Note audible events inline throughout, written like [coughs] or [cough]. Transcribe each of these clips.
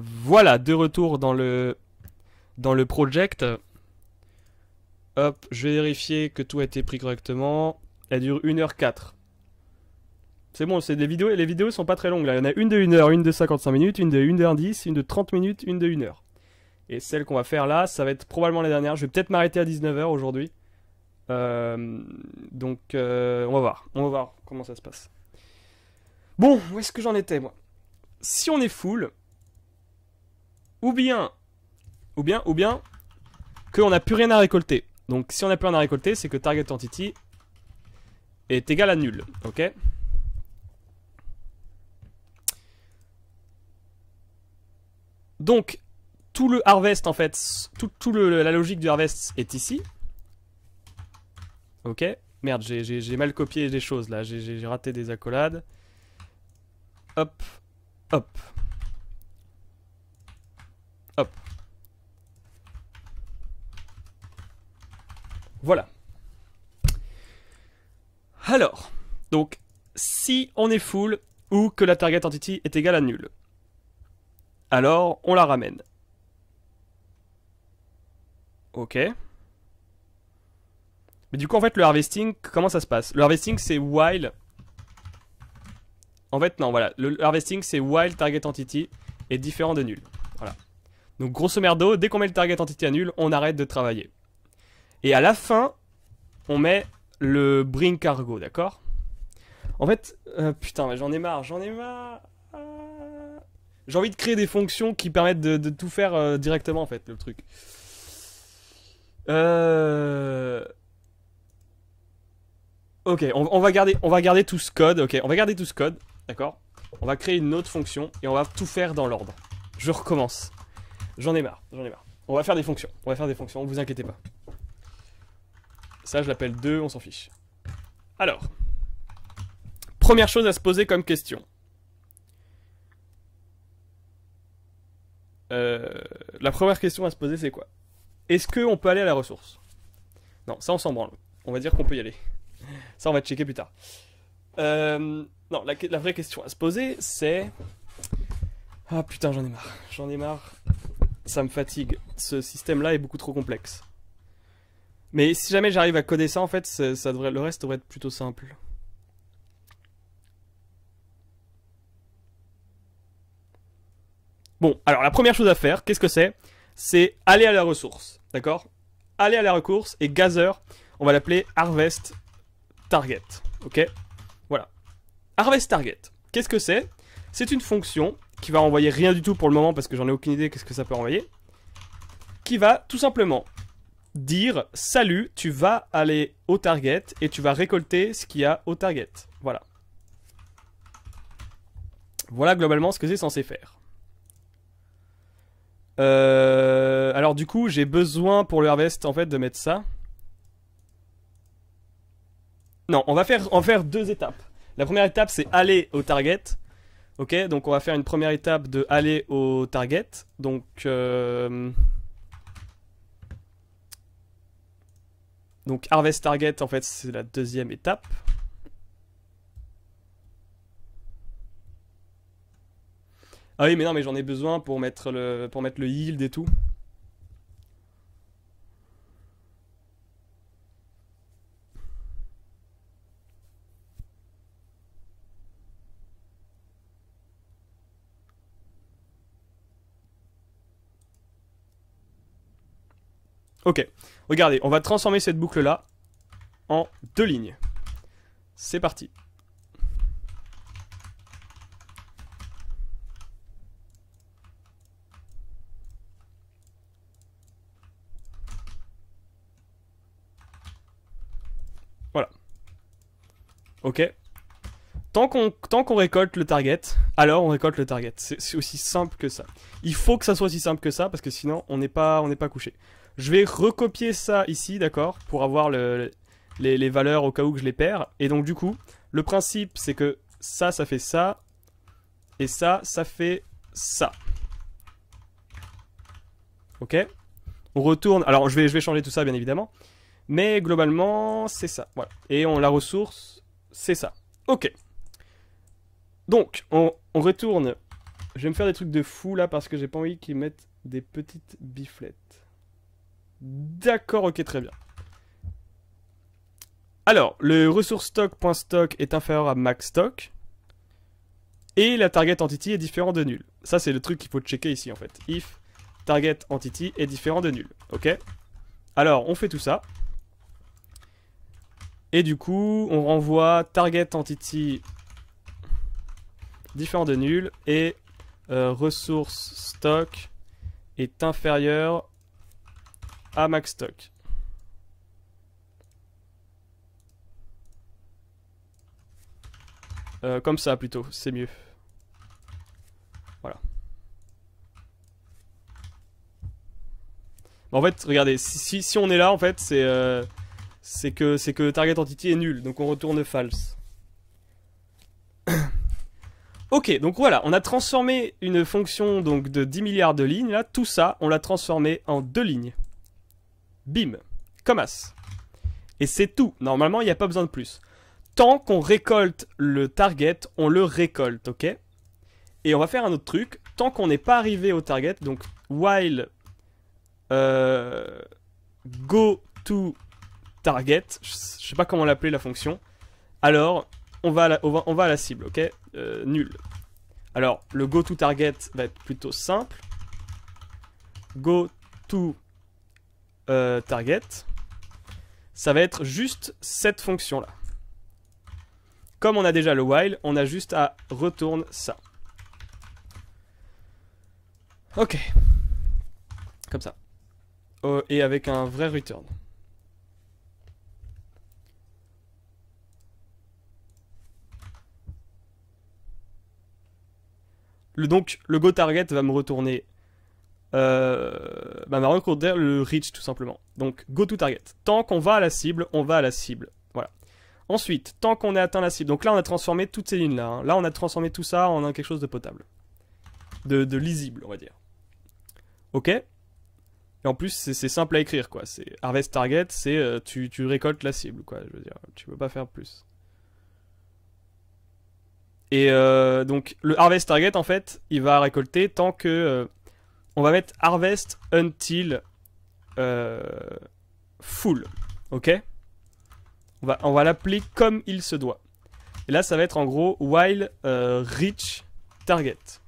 Voilà, de retour dans le, dans le project. Hop, je vais vérifier que tout a été pris correctement. Elle dure 1h04. C'est bon, c'est des vidéos, et les vidéos sont pas très longues là. Il y en a une de 1h, une de 55 minutes, une de 1h10, une de 30 minutes, une de 1h. Et celle qu'on va faire là, ça va être probablement la dernière. Je vais peut-être m'arrêter à 19h aujourd'hui. Euh, donc, euh, on va voir. On va voir comment ça se passe. Bon, où est-ce que j'en étais, moi Si on est full, ou bien, ou bien, ou bien, qu'on n'a plus rien à récolter. Donc si on n'a plus rien à récolter, c'est que target entity est égal à nul, ok Donc, tout le harvest, en fait, toute la logique du harvest est ici. Ok. Merde, j'ai mal copié des choses, là. J'ai raté des accolades. Hop. Hop. Voilà. Alors, donc, si on est full ou que la target entity est égale à nul, alors on la ramène. Ok. Mais du coup, en fait, le harvesting, comment ça se passe Le harvesting, c'est while... En fait, non, voilà. Le harvesting, c'est while target entity est différent de nul. Voilà. Donc grosso merdo, dès qu'on met le target entité à nul, on arrête de travailler. Et à la fin, on met le bring cargo, d'accord En fait, euh, putain, j'en ai marre, j'en ai marre. Ah. J'ai envie de créer des fonctions qui permettent de, tout faire euh, directement, en fait, le truc. Euh... Ok, va garder, on va garder tout ce code, ok, on va garder tout ce code, d'accord On va créer une autre fonction et on va tout faire dans l'ordre. Je recommence. J'en ai marre, j'en ai marre. On va faire des fonctions, on va faire des fonctions, vous inquiétez pas. Ça, je l'appelle 2, on s'en fiche. Alors, première chose à se poser comme question. Euh, la première question à se poser, c'est quoi Est-ce qu'on peut aller à la ressource Non, ça, on s'en branle. On va dire qu'on peut y aller. Ça, on va checker plus tard. Euh, non, la, la vraie question à se poser, c'est... Ah putain, j'en ai marre. J'en ai marre ça me fatigue. Ce système-là est beaucoup trop complexe. Mais si jamais j'arrive à coder ça, en fait, ça, devrait, le reste devrait être plutôt simple. Bon, alors la première chose à faire, qu'est-ce que c'est C'est aller à la ressource, d'accord Aller à la ressource et Gather, on va l'appeler Harvest Target, ok Voilà. Harvest Target, qu'est-ce que c'est C'est une fonction qui va envoyer rien du tout pour le moment parce que j'en ai aucune idée qu'est-ce que ça peut envoyer, qui va tout simplement dire salut, tu vas aller au target et tu vas récolter ce qu'il y a au target. Voilà. Voilà globalement ce que c'est censé faire. Euh, alors du coup, j'ai besoin pour le harvest en fait de mettre ça. Non, on va faire en faire deux étapes. La première étape, c'est aller au target. Ok, donc on va faire une première étape de aller au target. Donc... Euh, donc harvest target, en fait, c'est la deuxième étape. Ah oui, mais non, mais j'en ai besoin pour mettre le, pour mettre le yield et tout. Ok, regardez, on va transformer cette boucle-là en deux lignes. C'est parti. Voilà. Ok. Tant qu'on récolte le target, alors on récolte le target. C'est aussi simple que ça. Il faut que ça soit aussi simple que ça, parce que sinon on n'est pas, on pas couché. Je vais recopier ça ici, d'accord Pour avoir les, valeurs au cas où que je les perds. Et donc du coup, le principe c'est que ça, ça fait ça. Et ça, ça fait ça. Ok On retourne. Alors je vais, je vais changer tout ça bien évidemment. Mais globalement, c'est ça. Voilà. Et on la ressource, c'est ça. Ok. Donc, on, on, retourne. Je vais me faire des trucs de fou là parce que j'ai pas envie qu'ils mettent des petites biflettes. D'accord, ok, très bien. Alors, le ressource stock.stock est inférieur à max stock. Et la target entity est différent de nul. Ça, c'est le truc qu'il faut checker ici, en fait. If target entity est différent de nul. Ok Alors, on fait tout ça. Et du coup, on renvoie target entity différent de nul et euh, ressource stock est inférieur à stock Euh, comme ça plutôt, c'est mieux. Voilà. en fait, regardez, si, si, on est là, en fait, c'est euh, que, que target entity est nul, donc on retourne false. [coughs] ok, donc voilà, on a transformé une fonction donc de 10 milliards de lignes, là, tout ça, on l'a transformé en deux lignes. Bim. Comme as. Et c'est tout. Normalement, il n'y a pas besoin de plus. Tant qu'on récolte le target, on le récolte, ok Et on va faire un autre truc. Tant qu'on n'est pas arrivé au target, donc while euh, go to target, je sais pas comment l'appeler la fonction, alors on va à la, on va, à la cible, ok euh, Nul. Alors, le go to target va être plutôt simple. Go to euh, target, ça va être juste cette fonction là. Comme on a déjà le while, on a juste à retourne ça. Ok. Comme ça. Oh, et avec un vrai return. Le, donc, le go target va me retourner euh, bah bah, va recourir le reach tout simplement. Donc go to target. Tant qu'on va à la cible, on va à la cible. Voilà. Ensuite, tant qu'on a atteint la cible, donc là on a transformé toutes ces lignes là. Hein. Là on a transformé tout ça en quelque chose de potable. De, de lisible, on va dire. Ok Et en plus c'est simple à écrire quoi. C'est harvest target, c'est euh, tu, tu récoltes la cible quoi. Je veux dire, tu peux pas faire plus. Et euh, donc le harvest target en fait, il va récolter tant que on va mettre harvest until euh, full. Ok On va, on va l'appeler comme il se doit. Et là, ça va être en gros while euh, rich target.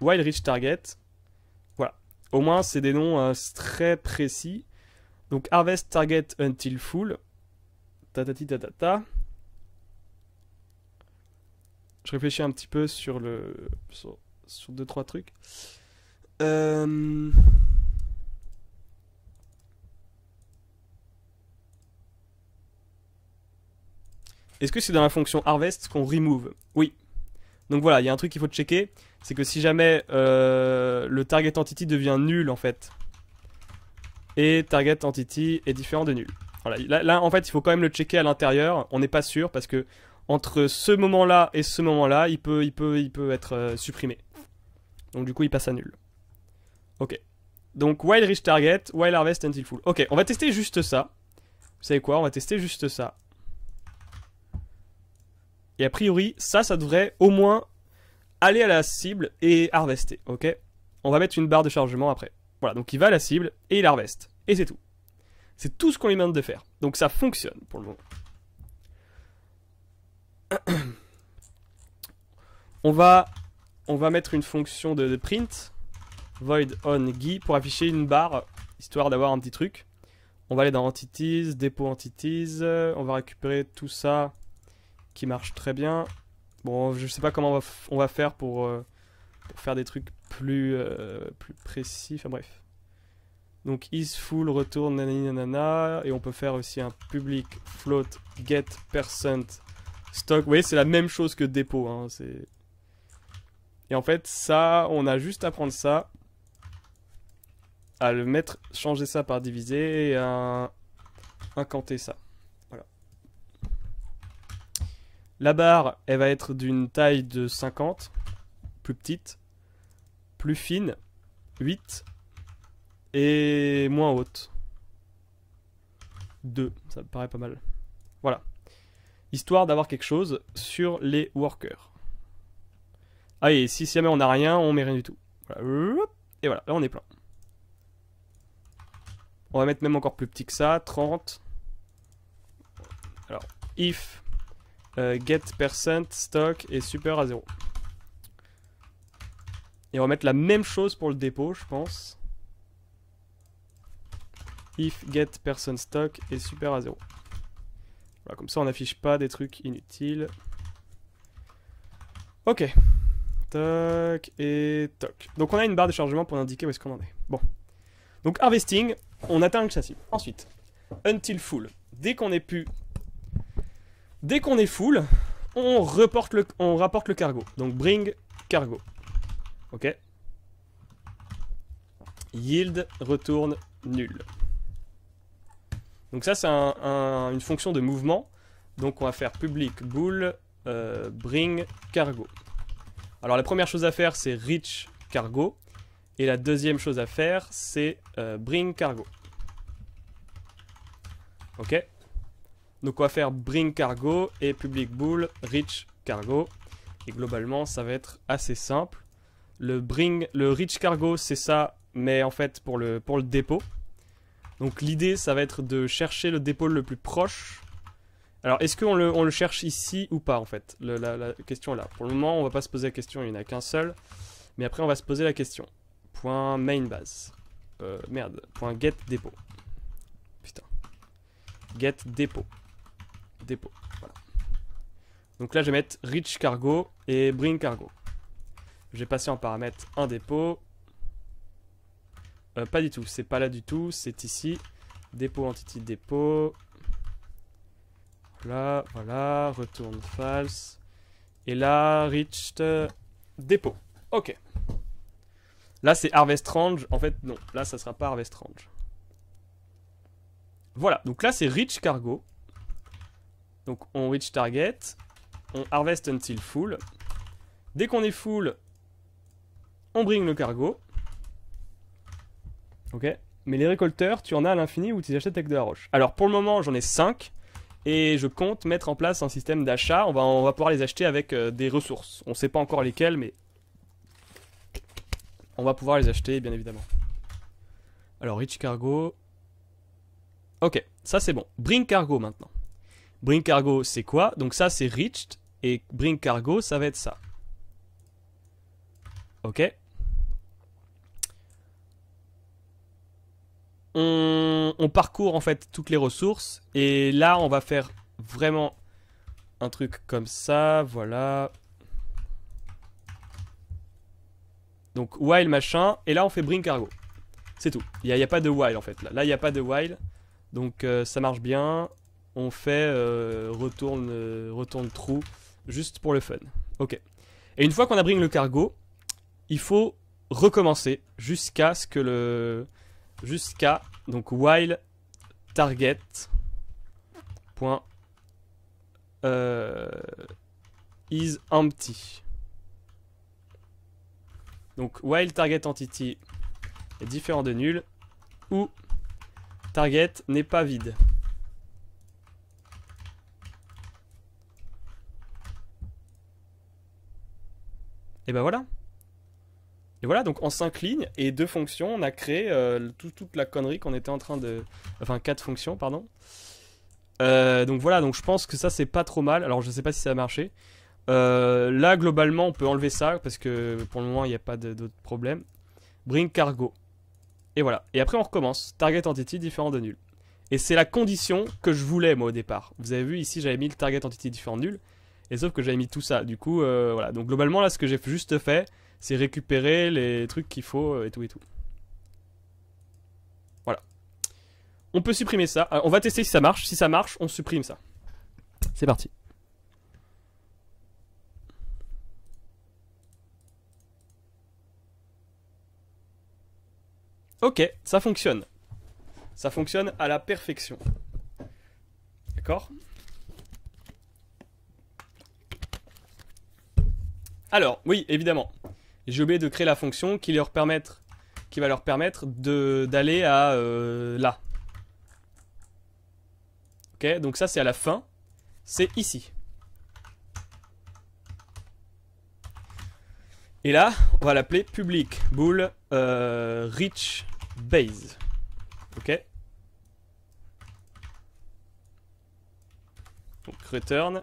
While rich target. Voilà. Au moins, c'est des noms euh, très précis. Donc harvest target until full. ta tatata. Ta, ta. Je réfléchis un petit peu sur le sur deux trois trucs. Euh, est-ce que c'est dans la fonction harvest qu'on remove Oui. Donc voilà, il y a un truc qu'il faut checker, c'est que si jamais euh, le target entity devient nul en fait, et target entity est différent de nul. Voilà. Là, en fait, il faut quand même le checker à l'intérieur. On n'est pas sûr parce que entre ce moment-là et ce moment-là, il peut, il peut, il peut être euh, supprimé. Donc du coup, il passe à nul. Ok. Donc, while rich target, while harvest until full. Ok, on va tester juste ça. Vous savez quoi On va tester juste ça. Et a priori, ça, ça devrait au moins aller à la cible et harvester, ok On va mettre une barre de chargement après. Voilà, donc il va à la cible et il harvest. Et c'est tout. C'est tout ce qu'on lui demande de faire. Donc ça fonctionne pour le moment. [clears throat] On va on va mettre une fonction de, print, void on guy, pour afficher une barre, histoire d'avoir un petit truc. On va aller dans Entities, Dépôt Entities, on va récupérer tout ça qui marche très bien. Bon, je sais pas comment on va, faire euh, pour, faire des trucs plus, euh, plus précis, enfin bref. Donc is full retourne nanana et on peut faire aussi un public float get percent stock. Vous voyez, c'est la même chose que dépôt, hein, c'est et en fait, ça, on a juste à prendre ça, à le mettre, changer ça par diviser et à incanter ça. Voilà. La barre, elle va être d'une taille de 50, plus petite, plus fine, 8, et moins haute. 2, ça me paraît pas mal. Voilà. Histoire d'avoir quelque chose sur les workers. Ah et si jamais on n'a rien, on met rien du tout. Et voilà, là on est plein. On va mettre même encore plus petit que ça, 30. Alors, if euh, get percent stock est super à 0. Et on va mettre la même chose pour le dépôt, je pense. If get person stock est super à 0. Voilà, comme ça on n'affiche pas des trucs inutiles. Ok. Toc, et toc. Donc on a une barre de chargement pour indiquer où est-ce qu'on en est. Bon. Donc investing, on atteint le châssis. Ensuite, until full. Dès qu'on est pu... Dès qu'on est full, on, reporte le... on rapporte le cargo. Donc bring cargo. Ok. Yield retourne nul. Donc ça c'est une fonction de mouvement. Donc on va faire public bool euh, bring cargo. Alors la première chose à faire c'est rich cargo. Et la deuxième chose à faire c'est euh, bring cargo. Ok. Donc on va faire bring cargo et public bool rich cargo. Et globalement ça va être assez simple. Le bring, le rich cargo c'est ça mais en fait pour le, pour le dépôt. Donc l'idée ça va être de chercher le dépôt le plus proche alors, est-ce qu'on le, le, cherche ici ou pas, en fait la, question là. Pour le moment, on va pas se poser la question, il n'y en a qu'un seul. Mais après, on va se poser la question. Point main base. Euh, merde, point get dépôt. Putain. Get dépôt. Dépôt, voilà. Donc là, je vais mettre rich cargo et bring cargo. Je vais passer en paramètre un dépôt. Euh, pas du tout, c'est pas là du tout, c'est ici. Dépôt entity dépôt, là, voilà, retourne false. Et là, reached euh, dépôt. Ok. Là, c'est harvest range. En fait, non. Là, ça sera pas harvest range. Voilà. Donc là, c'est rich cargo. Donc on reach target. On harvest until full. Dès qu'on est full, on bring le cargo. Ok. Mais les récolteurs, tu en as à l'infini ou tu les achètes avec de la roche. Alors pour le moment, j'en ai 5. Et je compte mettre en place un système d'achat. On va, on va pouvoir les acheter avec euh, des ressources. On ne sait pas encore lesquelles, mais on va pouvoir les acheter, bien évidemment. Alors, Rich Cargo. Ok, ça c'est bon. Bring Cargo maintenant. Bring Cargo, c'est quoi Donc ça, c'est Rich. Et Bring Cargo, ça va être ça. Ok. on, parcourt en fait toutes les ressources. Et là, on va faire vraiment un truc comme ça. Voilà. Donc while machin. Et là, on fait bring cargo. C'est tout. Il n'y a, pas de while en fait. Là, il n'y a pas de while. Donc euh, ça marche bien. On fait euh, retourne, euh, retourne trou juste pour le fun. Ok. Et une fois qu'on a bring le cargo, il faut recommencer jusqu'à ce que le jusqu'à donc while target point euh, is empty. Donc while target entity est différent de nul ou target n'est pas vide. Et ben voilà voilà, donc en 5 lignes et deux fonctions, on a créé euh, toute la connerie qu'on était en train de... Enfin, quatre fonctions, pardon. Euh, donc voilà, donc je pense que ça, c'est pas trop mal. Alors, je sais pas si ça a marché. Euh, là, globalement, on peut enlever ça, parce que pour le moment, il n'y a pas d'autres problèmes. Bring cargo. Et voilà. Et après, on recommence. Target entity différent de nul. Et c'est la condition que je voulais, moi, au départ. Vous avez vu, ici, j'avais mis le target entity différent de nul. Et sauf que j'avais mis tout ça. Du coup, voilà. Donc globalement, là, ce que j'ai juste fait c'est récupérer les trucs qu'il faut euh, et tout et tout. Voilà. On peut supprimer ça. Euh, on va tester si ça marche. Si ça marche, on supprime ça. C'est parti. Ok, ça fonctionne. Ça fonctionne à la perfection. D'accord Alors, oui, évidemment j'ai oublié de créer la fonction qui, leur permettre, qui va leur permettre d'aller à euh, là. Ok, donc ça c'est à la fin. C'est ici. Et là, on va l'appeler public bool euh, base. Ok. Donc return.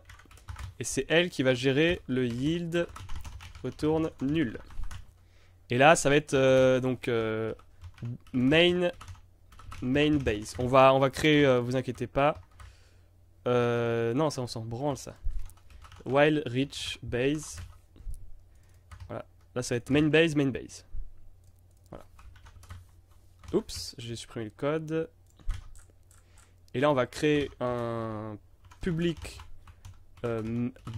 Et c'est elle qui va gérer le yield retourne nul. Et là, ça va être euh, donc euh, main, main base. On va, on va créer, euh, vous inquiétez pas. non, ça, on s'en branle, ça. While rich base. Voilà. Là, ça va être main base, main base. Voilà. Oups, j'ai supprimé le code. Et là, on va créer un public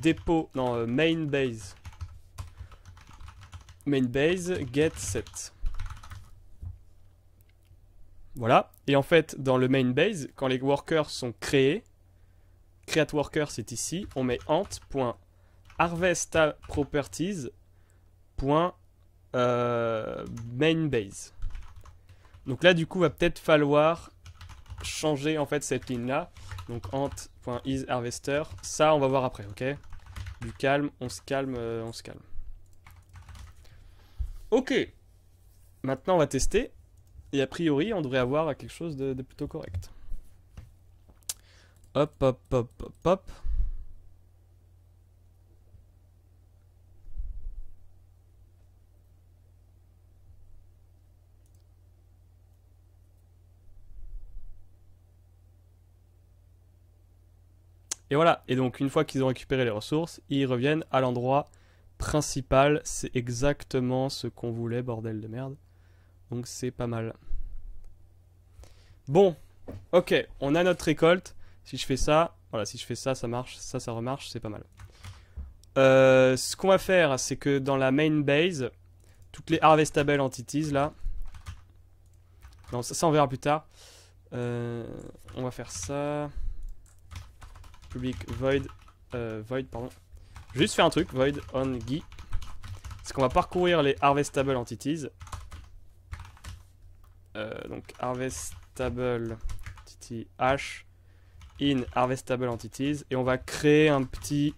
dépôt, non, main base main base get set. Voilà. Et en fait, dans le main base, quand les workers sont créés, create worker c'est ici, on met ant.harvestaProperties.mainBase. Donc là, du coup, va peut-être falloir changer en fait cette ligne-là. Donc ant.isHarvester, ça on va voir après, ok Du calme, on se calme, euh, on se calme. Ok. Maintenant, on va tester. Et a priori, on devrait avoir quelque chose de, plutôt correct. Hop, hop, hop, hop, hop. Et voilà, et donc une fois qu'ils ont récupéré les ressources, ils reviennent à l'endroit principal, c'est exactement ce qu'on voulait, bordel de merde. Donc c'est pas mal. Bon, ok, on a notre récolte. Si je fais ça, voilà, si je fais ça, ça marche, ça, ça remarche, c'est pas mal. Euh, ce qu'on va faire, c'est que dans la main base, toutes les harvestables entities, là... Non, ça, on verra plus tard. Euh, on va faire ça. Public void... Euh, void, pardon. Je juste faire un truc, void on Guy. C'est qu'on va parcourir les harvestable entities. Euh, donc harvestable entity h in harvestable entities et on va créer un petit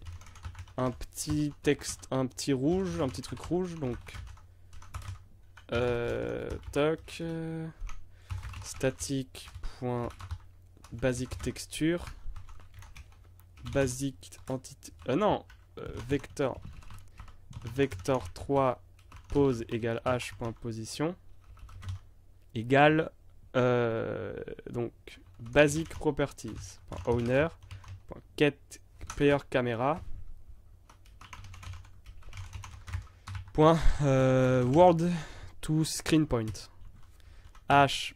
un petit texte, un petit rouge, un petit truc rouge donc euh, toc basic texture basic entity euh, non vector vector 3 pose égale h position égale euh, donc basic properties owner get player camera point euh, world to screen point h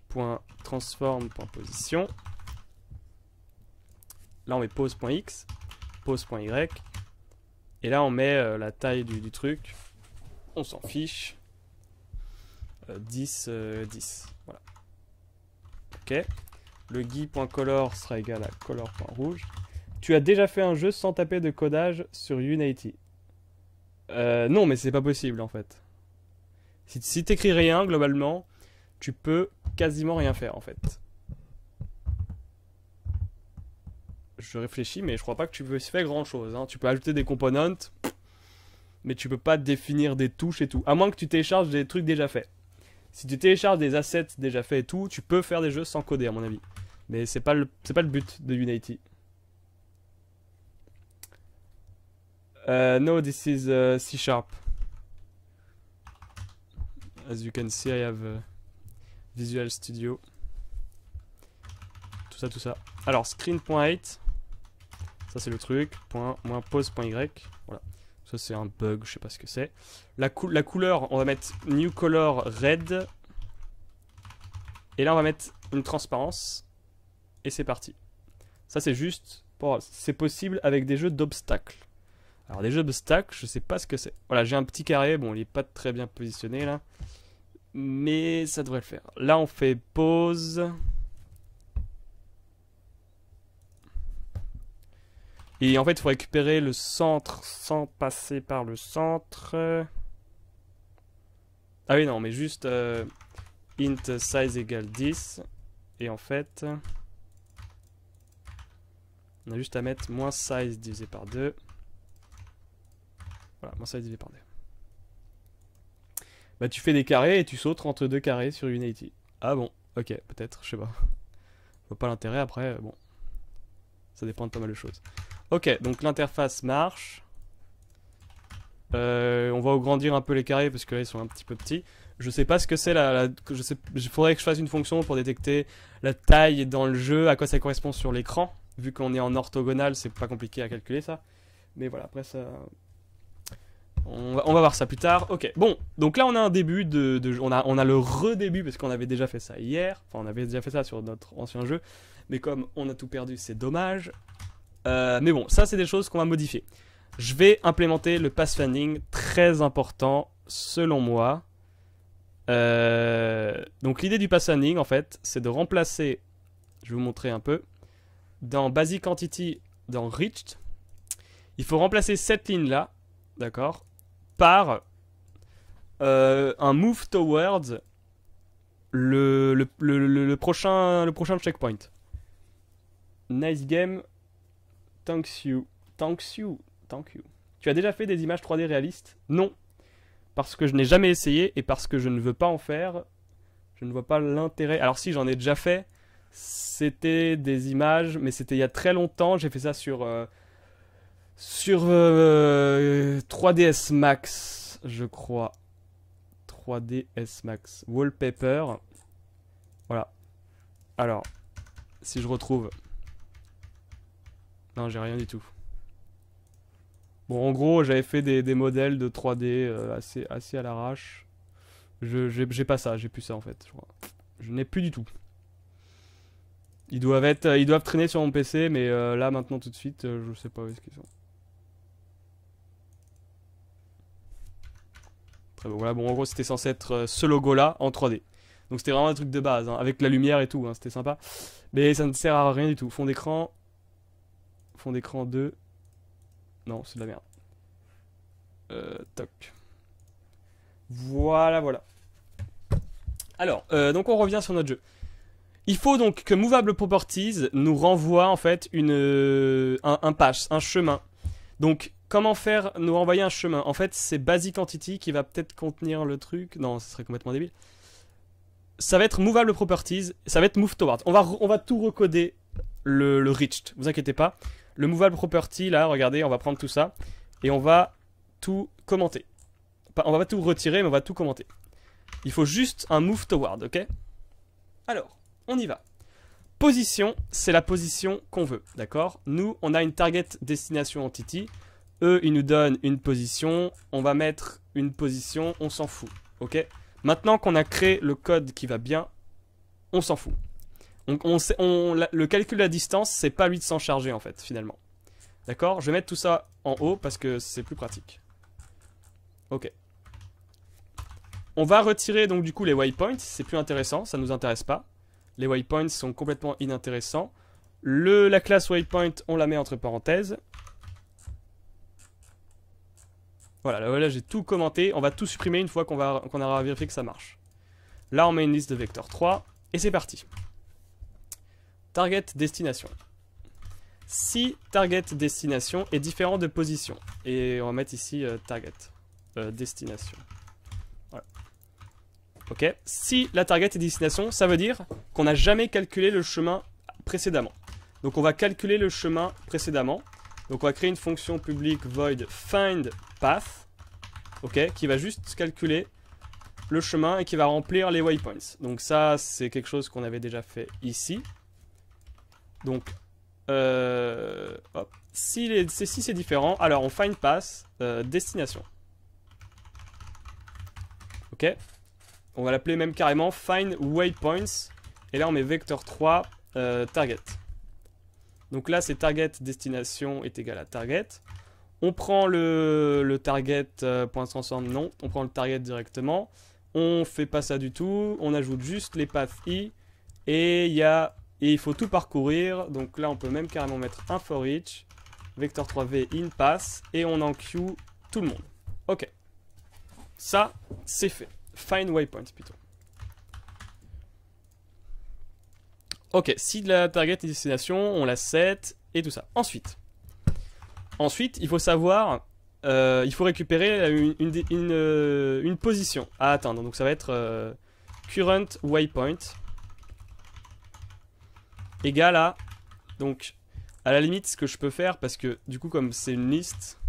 position là on met pose.x pose.y et là, on met euh, la taille du, truc. On s'en fiche. 10, euh, 10. Euh, voilà. Ok. Le gui.color sera égal à color.rouge. Tu as déjà fait un jeu sans taper de codage sur Unity. non, mais c'est pas possible en fait. Si, si t'écris rien, globalement, tu peux quasiment rien faire en fait. je réfléchis, mais je crois pas que tu peux faire grand chose. Hein. Tu peux ajouter des components, mais tu peux pas définir des touches et tout. À moins que tu télécharges des trucs déjà faits. Si tu télécharges des assets déjà faits et tout, tu peux faire des jeux sans coder, à mon avis. Mais c'est pas le, pas le but de Unity. Uh, no, this is euh, C sharp. As you can see, I have uh, Visual Studio. Tout ça, tout ça. Alors, screen.8. Ça c'est le truc. Point, moins pause, point Y. Voilà. Ça c'est un bug, je sais pas ce que c'est. La, couleur, on va mettre new color red. Et là on va mettre une transparence. Et c'est parti. Ça c'est juste, c'est possible avec des jeux d'obstacles. Alors des jeux d'obstacles, je sais pas ce que c'est. Voilà, j'ai un petit carré, bon il est pas très bien positionné là. Mais ça devrait le faire. Là on fait pause. Et en fait, il faut récupérer le centre sans passer par le centre. Ah oui, non, mais juste euh, int size égale 10. Et en fait, on a juste à mettre moins size divisé par 2. Voilà, moins size divisé par 2. Bah tu fais des carrés et tu sautes entre deux carrés sur Unity. Ah bon, ok, peut-être, je sais pas. Je vois pas l'intérêt après, bon. Ça dépend de pas mal de choses. Ok, donc l'interface marche. Euh, on va agrandir un peu les carrés parce que ils sont un petit peu petits. Je sais pas ce que c'est je sais, il faudrait que je fasse une fonction pour détecter la taille dans le jeu, à quoi ça correspond sur l'écran. Vu qu'on est en orthogonal, c'est pas compliqué à calculer ça. Mais voilà, après ça, on va, voir ça plus tard. Ok, bon, donc là on a un début de, de on a on a le redébut parce qu'on avait déjà fait ça hier. Enfin, on avait déjà fait ça sur notre ancien jeu, mais comme on a tout perdu, c'est dommage. Euh, mais bon, ça c'est des choses qu'on va modifier. Je vais implémenter le pass pathfinding, très important selon moi. Euh, donc l'idée du pathfinding en fait, c'est de remplacer, je vais vous montrer un peu, dans Basic Entity, dans Reached, il faut remplacer cette ligne là, d'accord, par euh, un move towards le, le, le, le, prochain, le prochain checkpoint. Nice game, Thanks you. Thanks you. Thank you. Tu as déjà fait des images 3D réalistes Non. Parce que je n'ai jamais essayé et parce que je ne veux pas en faire. Je ne vois pas l'intérêt. Alors si, j'en ai déjà fait. C'était des images, mais c'était il y a très longtemps. J'ai fait ça sur... Euh, sur 3DS euh, Max, je crois. 3DS Max. Wallpaper. Voilà. Alors, si je retrouve... Non, j'ai rien du tout. Bon, en gros, j'avais fait des, modèles de 3D euh, assez, à l'arrache. J'ai pas ça, j'ai plus ça en fait, je Je n'ai plus du tout. Ils doivent, être, ils doivent traîner sur mon PC, mais euh, là, maintenant, tout de suite, euh, je sais pas où est qu'ils sont. Très bon, voilà, bon, en gros, c'était censé être ce logo-là en 3D. Donc c'était vraiment un truc de base, hein, avec la lumière et tout, hein, c'était sympa. Mais ça ne sert à rien du tout. Fond d'écran, Fond d'écran 2. Non, c'est de la merde. Euh, Voilà, voilà. Alors, euh, donc on revient sur notre jeu. Il faut donc que Movable Properties nous renvoie en fait une, euh, un, un chemin. Donc, comment faire nous renvoyer un chemin En fait, c'est Basic Entity qui va peut-être contenir le truc. Non, ce serait complètement débile. Ça va être Movable Properties, ça va être Move Towards. On va, on va tout recoder le, le Reached, vous inquiétez pas le moveable property, là, regardez, on va prendre tout ça. Et on va tout commenter. On va pas tout retirer, mais on va tout commenter. Il faut juste un move toward, ok Alors, on y va. Position, c'est la position qu'on veut, d'accord Nous, on a une target destination entity. Eux, ils nous donnent une position. On va mettre une position, on s'en fout, ok Maintenant qu'on a créé le code qui va bien, on s'en fout le calcul de la distance, c'est pas lui de s'en charger en fait, finalement. D'accord Je vais mettre tout ça en haut parce que c'est plus pratique. Ok. On va retirer donc du coup les waypoints, c'est plus intéressant, ça nous intéresse pas. Les waypoints sont complètement inintéressants. la classe waypoint, on la met entre parenthèses. Voilà, là, j'ai tout commenté, on va tout supprimer une fois qu'on aura vérifié que ça marche. Là on met une liste de vecteurs 3, et c'est parti. Target destination. Si target destination est différent de position, et on va mettre ici euh, target euh, destination. Ok. Si la target est destination, ça veut dire qu'on n'a jamais calculé le chemin précédemment. Donc on va calculer le chemin précédemment. Donc on va créer une fonction publique void find path, ok, qui va juste calculer le chemin et qui va remplir les waypoints. Donc ça, c'est quelque chose qu'on avait déjà fait ici. Donc, euh, Si, si c'est différent, alors on find path euh, destination. Ok On va l'appeler même carrément find waypoints. Et là, on met vecteur 3 target. Donc là, c'est target destination est égal à target. On prend le, le target euh, point transform, non. On prend le target directement. On fait pas ça du tout. On ajoute juste les paths i. Et il y a et il faut tout parcourir. Donc là, on peut même carrément mettre un for each. Vector 3V in pass. Et on en queue tout le monde. Ok. Ça, c'est fait. Find waypoint, plutôt. Ok, si de la target est destination, on la set et tout ça. Ensuite, ensuite il faut savoir, euh, il faut récupérer euh, une, position à atteindre. Donc ça va être euh, current waypoint égal à... Donc, à la limite, ce que je peux faire, parce que du coup, comme c'est une liste...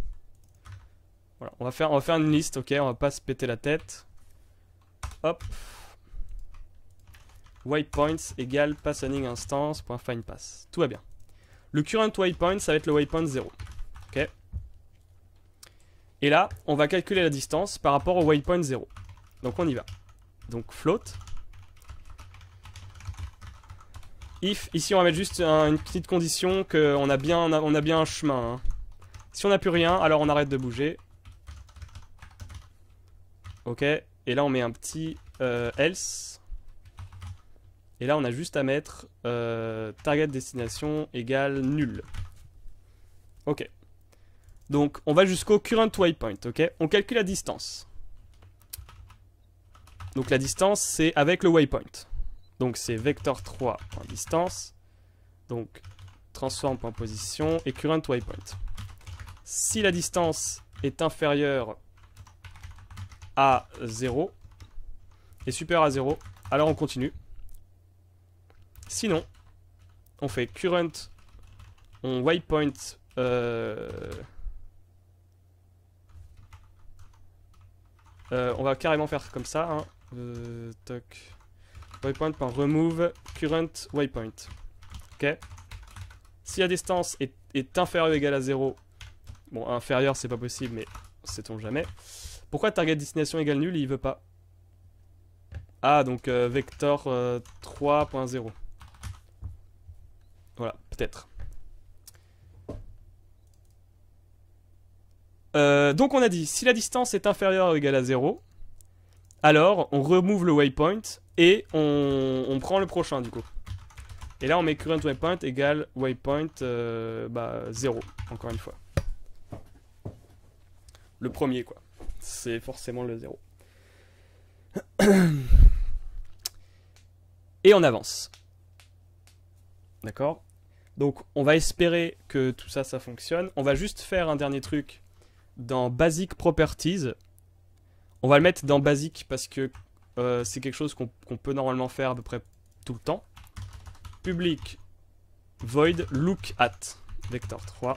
Voilà, on va, faire, on va faire une liste, ok On va pas se péter la tête. Hop. Waypoints égale find instance.findPass. Tout va bien. Le current waypoint, ça va être le waypoint 0. Ok Et là, on va calculer la distance par rapport au waypoint 0. Donc on y va. Donc float ici on va mettre juste une petite condition qu'on a bien, on a, bien un chemin. Hein. Si on n'a plus rien, alors on arrête de bouger. Ok, et là on met un petit euh, else. Et là on a juste à mettre euh, target destination égale nul. Ok. Donc on va jusqu'au current waypoint, ok On calcule la distance. Donc la distance c'est avec le waypoint. Donc c'est vector 3 en distance. Donc Transform.Position position et current waypoint. Si la distance est inférieure à 0 et supérieure à 0, alors on continue. Sinon, on fait current, on waypoint euh, euh, on va carrément faire comme ça. Hein. Euh, toc. Waypoint par remove current waypoint. Ok. Si la distance est, inférieure ou égale à 0, bon, inférieure c'est pas possible, mais sait-on jamais. Pourquoi target destination égale nul Il veut pas. Ah, donc euh, vector 3.0. Euh, voilà, peut-être. Euh, donc on a dit, si la distance est inférieure ou égale à 0, alors on remove le waypoint et on, prend le prochain du coup. Et là on met current waypoint égale waypoint euh, 0, bah, encore une fois. Le premier quoi. C'est forcément le 0. [coughs] et on avance. D'accord Donc on va espérer que tout ça ça fonctionne. On va juste faire un dernier truc dans Basic Properties. On va le mettre dans basique parce que euh, c'est quelque chose qu'on peut normalement faire à peu près tout le temps. Public void look at vector 3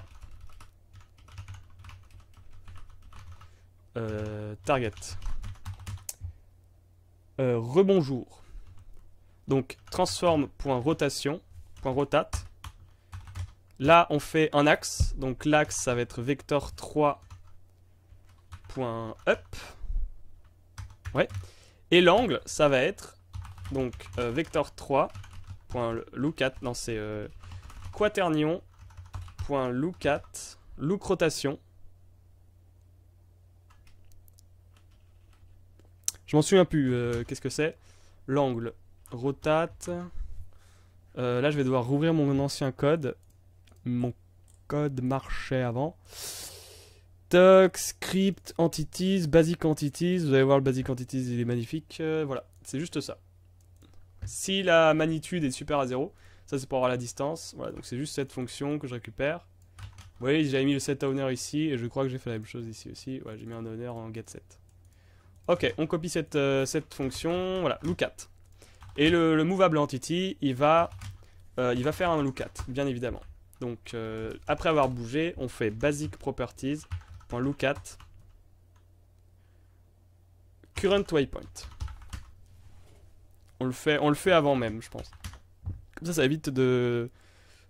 euh, target euh, rebonjour donc transform.rotation là on fait un axe donc l'axe ça va être vector 3.up et l'angle, ça va être donc vector euh, vecteur 3.lookat, non c'est euh, 4 look rotation. Je m'en souviens plus, euh, qu'est-ce que c'est L'angle, rotate. Euh, là je vais devoir rouvrir mon ancien code. Mon code marchait avant. Script, Entities, Basic Entities. Vous allez voir, le Basic Entities, il est magnifique. Euh, voilà, c'est juste ça. Si la magnitude est super à 0, ça c'est pour avoir la distance. Voilà, donc c'est juste cette fonction que je récupère. Vous voyez, j'avais mis le set owner ici, et je crois que j'ai fait la même chose ici aussi. j'ai mis un owner en get set Ok, on copie cette, euh, cette fonction, voilà, lookat. Et le, movable entity, il va, euh, il va faire un lookat, bien évidemment. Donc, après avoir bougé, on fait basic properties, look current waypoint. On le fait, on le fait avant même, je pense. Comme ça, ça évite de,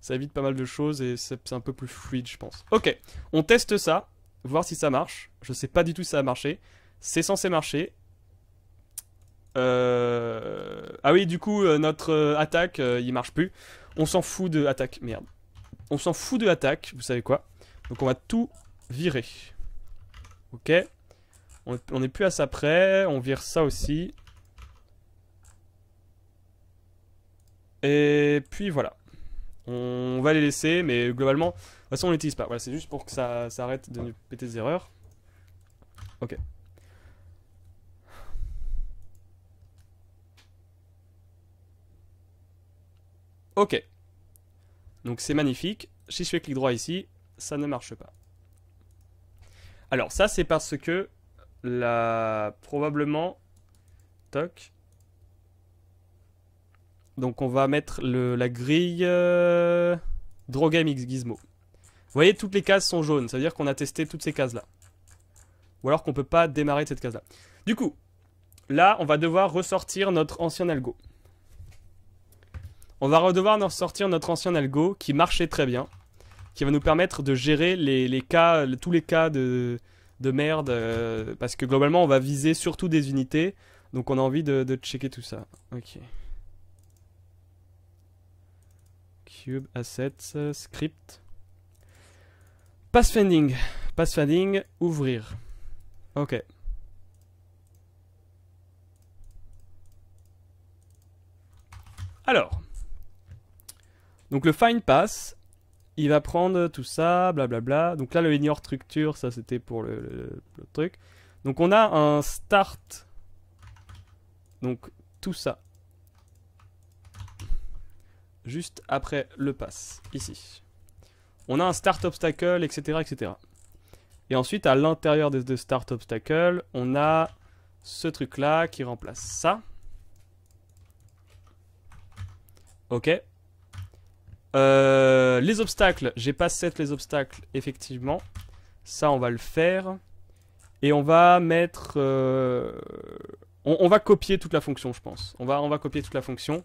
ça évite pas mal de choses et c'est un peu plus fluide, je pense. Ok, on teste ça, voir si ça marche. Je sais pas du tout si ça a marché. C'est censé marcher. Euh, ah oui, du coup, euh, notre euh, attaque, il marche plus. On s'en fout de attaque, merde. On s'en fout de attaque, vous savez quoi Donc on va tout virer. Ok. On n'est plus à ça près. On vire ça aussi. Et puis voilà. On va les laisser, mais globalement, de toute façon, on l'utilise pas. Voilà, c'est juste pour que ça, ça arrête de nous péter des erreurs. Ok. Ok. Donc c'est magnifique. Si je fais clic droit ici, ça ne marche pas. Alors ça c'est parce que la probablement toc. Donc on va mettre la grille euh... Gizmo. Vous voyez toutes les cases sont jaunes, ça veut dire qu'on a testé toutes ces cases là. Ou alors qu'on peut pas démarrer cette case là. Du coup, là on va devoir ressortir notre ancien algo. On va devoir ressortir notre ancien algo qui marchait très bien qui va nous permettre de gérer les, cas, tous les cas de, merde, euh, parce que globalement on va viser surtout des unités, donc on a envie de, checker tout ça. Ok. Cube, assets, script. Pathfinding. Pathfinding, ouvrir. Ok. Alors. Donc le find pass, il va prendre tout ça, blablabla. Bla. Donc là, le ignore structure, ça c'était pour le, truc. Donc on a un start. Donc tout ça. Juste après le pass, ici. On a un start obstacle, etc. etc. Et ensuite, à l'intérieur des deux start obstacle, on a ce truc-là qui remplace ça. Ok, euh, les obstacles, j'ai pas 7 les obstacles, effectivement. Ça, on va le faire. Et on va mettre... Euh, on, va copier toute la fonction, je pense. On va, on va copier toute la fonction.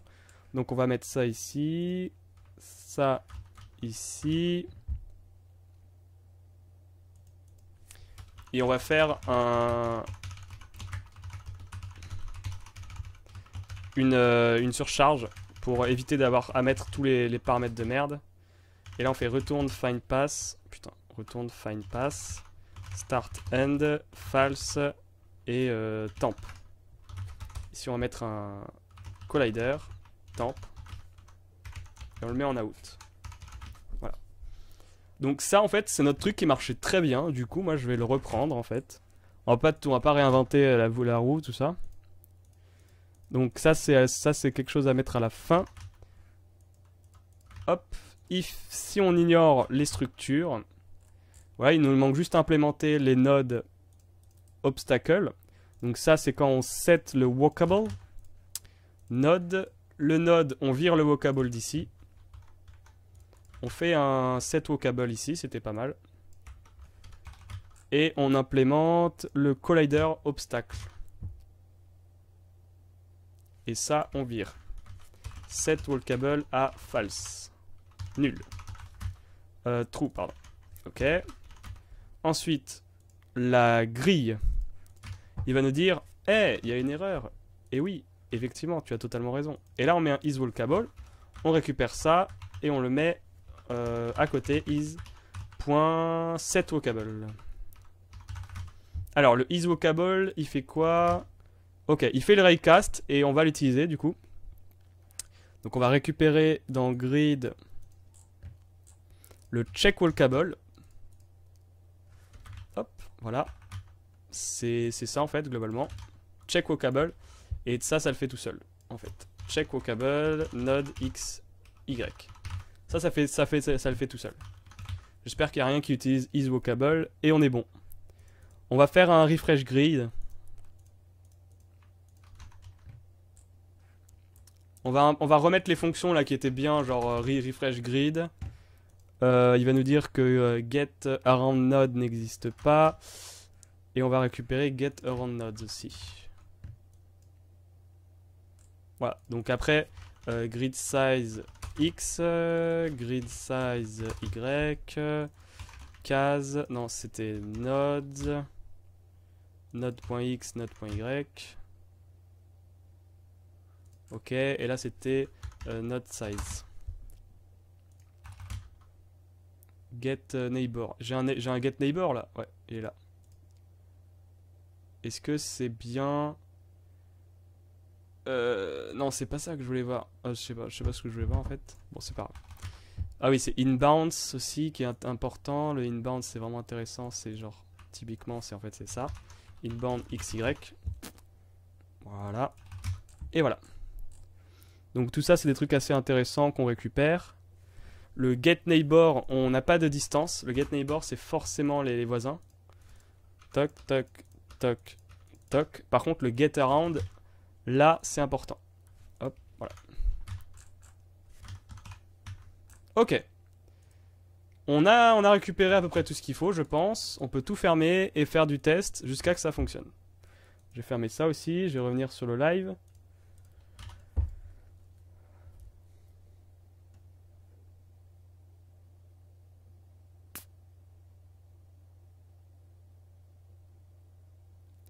Donc on va mettre ça ici. Ça ici. Et on va faire un... Une, euh, une surcharge pour éviter d'avoir à mettre tous les, paramètres de merde. Et là on fait retourne find pass, putain, retourne find pass, start end, false et euh, temp. Ici on va mettre un collider, temp, et on le met en out. Voilà. Donc ça en fait c'est notre truc qui marchait très bien, du coup moi je vais le reprendre en fait. On va pas, on va pas réinventer la, la roue, tout ça. Donc ça c'est ça c'est quelque chose à mettre à la fin. Hop, if si on ignore les structures, voilà, il nous manque juste à implémenter les nodes obstacle. Donc ça c'est quand on set le walkable node, le node, on vire le walkable d'ici. On fait un set walkable ici, c'était pas mal. Et on implémente le collider obstacle. Et ça, on vire. Set walkable à false. Nul. Euh, trou, true, pardon. Ok. Ensuite, la grille. Il va nous dire, hé, eh, il y a une erreur. Et oui, effectivement, tu as totalement raison. Et là, on met un is On récupère ça et on le met euh, à côté is.setWalkable. Alors, le isWalkable, il fait quoi Ok, il fait le raycast et on va l'utiliser du coup. Donc on va récupérer dans grid le check walkable. Hop, voilà. C'est ça en fait globalement. Check walkable. Et ça, ça le fait tout seul en fait. Check walkable node x y. Ça, ça, fait, ça, fait, ça, le fait tout seul. J'espère qu'il n'y a rien qui utilise is walkable et on est bon. On va faire un refresh grid. On va, remettre les fonctions là qui étaient bien, genre euh, refresh grid. Euh, il va nous dire que euh, get around node n'existe pas. Et on va récupérer get around nodes aussi. Voilà, donc après, grid size x, grid size y, case, non c'était node, node.x, node.y. Ok, et là c'était euh, not size. Get euh, neighbor. J'ai un, un get neighbor là Ouais, il est là. Est-ce que c'est bien... Euh, non, c'est pas ça que je voulais voir. je sais pas, je sais pas ce que je voulais voir en fait. Bon, c'est pas grave. Ah oui, c'est inbounds aussi qui est important. Le inbounds c'est vraiment intéressant. C'est genre typiquement, c'est en fait c'est ça. Inbound XY. Voilà. Et voilà. Donc tout ça, c'est des trucs assez intéressants qu'on récupère. Le get neighbor, on n'a pas de distance. Le get neighbor, c'est forcément les, voisins. Toc, toc, toc, toc. Par contre, le get around, là, c'est important. Hop, voilà. Ok. On a, on a récupéré à peu près tout ce qu'il faut, je pense. On peut tout fermer et faire du test jusqu'à que ça fonctionne. Je vais fermer ça aussi, je vais revenir sur le live.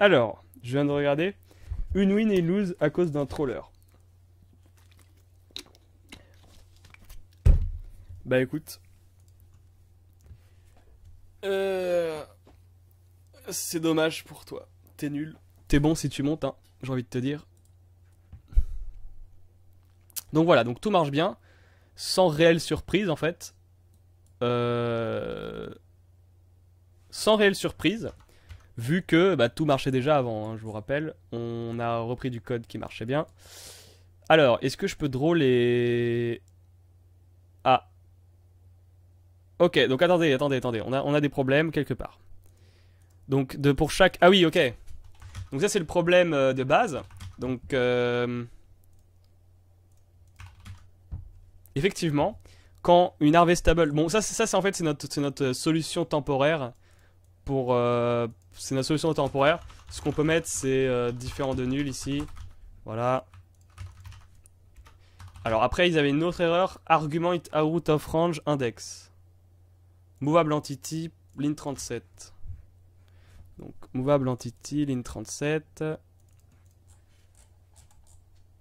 Alors, je viens de regarder. Une win et lose à cause d'un troller. Bah écoute. Euh, c'est dommage pour toi. T'es nul. T'es bon si tu montes, hein, j'ai envie de te dire. Donc voilà, donc tout marche bien. Sans réelle surprise en fait. Euh, sans réelle surprise vu que bah, tout marchait déjà avant, hein, je vous rappelle. On a repris du code qui marchait bien. Alors, est-ce que je peux drôler... Ah. Ok, donc attendez, attendez, attendez. On a, on a des problèmes quelque part. Donc, de, pour chaque... Ah oui, ok. Donc ça, c'est le problème euh, de base. Donc... Euh, effectivement, quand une harvestable... Bon, ça, ça c'est en fait c'est notre, notre euh, solution temporaire pour, c'est la solution temporaire. Ce qu'on peut mettre, c'est euh, différent de nul ici. Voilà. Alors après, ils avaient une autre erreur. Argument it out of range index. Movable entity, ligne 37. Donc, movable entity, ligne 37.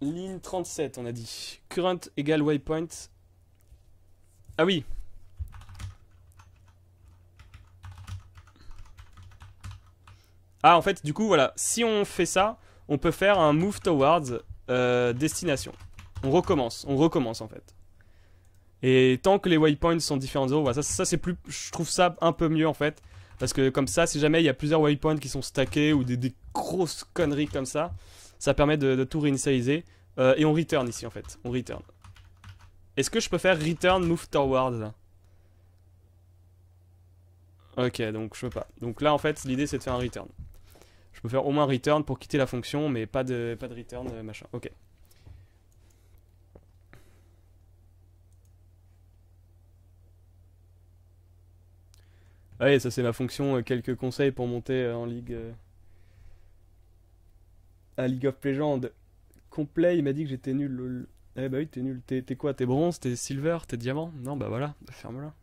Ligne 37, on a dit. Current égale waypoint. Ah oui, Ah, en fait, du coup, voilà. Si on fait ça, on peut faire un move towards euh, destination. On recommence, on recommence en fait. Et tant que les waypoints sont différents de ça, c'est plus, je trouve ça un peu mieux en fait. Parce que comme ça, si jamais il y a plusieurs waypoints qui sont stackés ou des, grosses conneries comme ça, ça permet de, tout réinitialiser. Euh, et on return ici en fait, on return. Est-ce que je peux faire return move towards Ok, donc je peux pas. Donc là en fait, l'idée c'est de faire un return. Je peux faire au moins return pour quitter la fonction, mais pas de, pas de return, euh, machin. Ok. Ouais, ça c'est ma fonction, euh, quelques conseils pour monter euh, en ligue... à League of Legends. complet, il m'a dit que j'étais nul, Eh bah oui, t'es nul. T'es quoi T'es bronze T'es silver T'es diamant Non, bah voilà, ferme-la.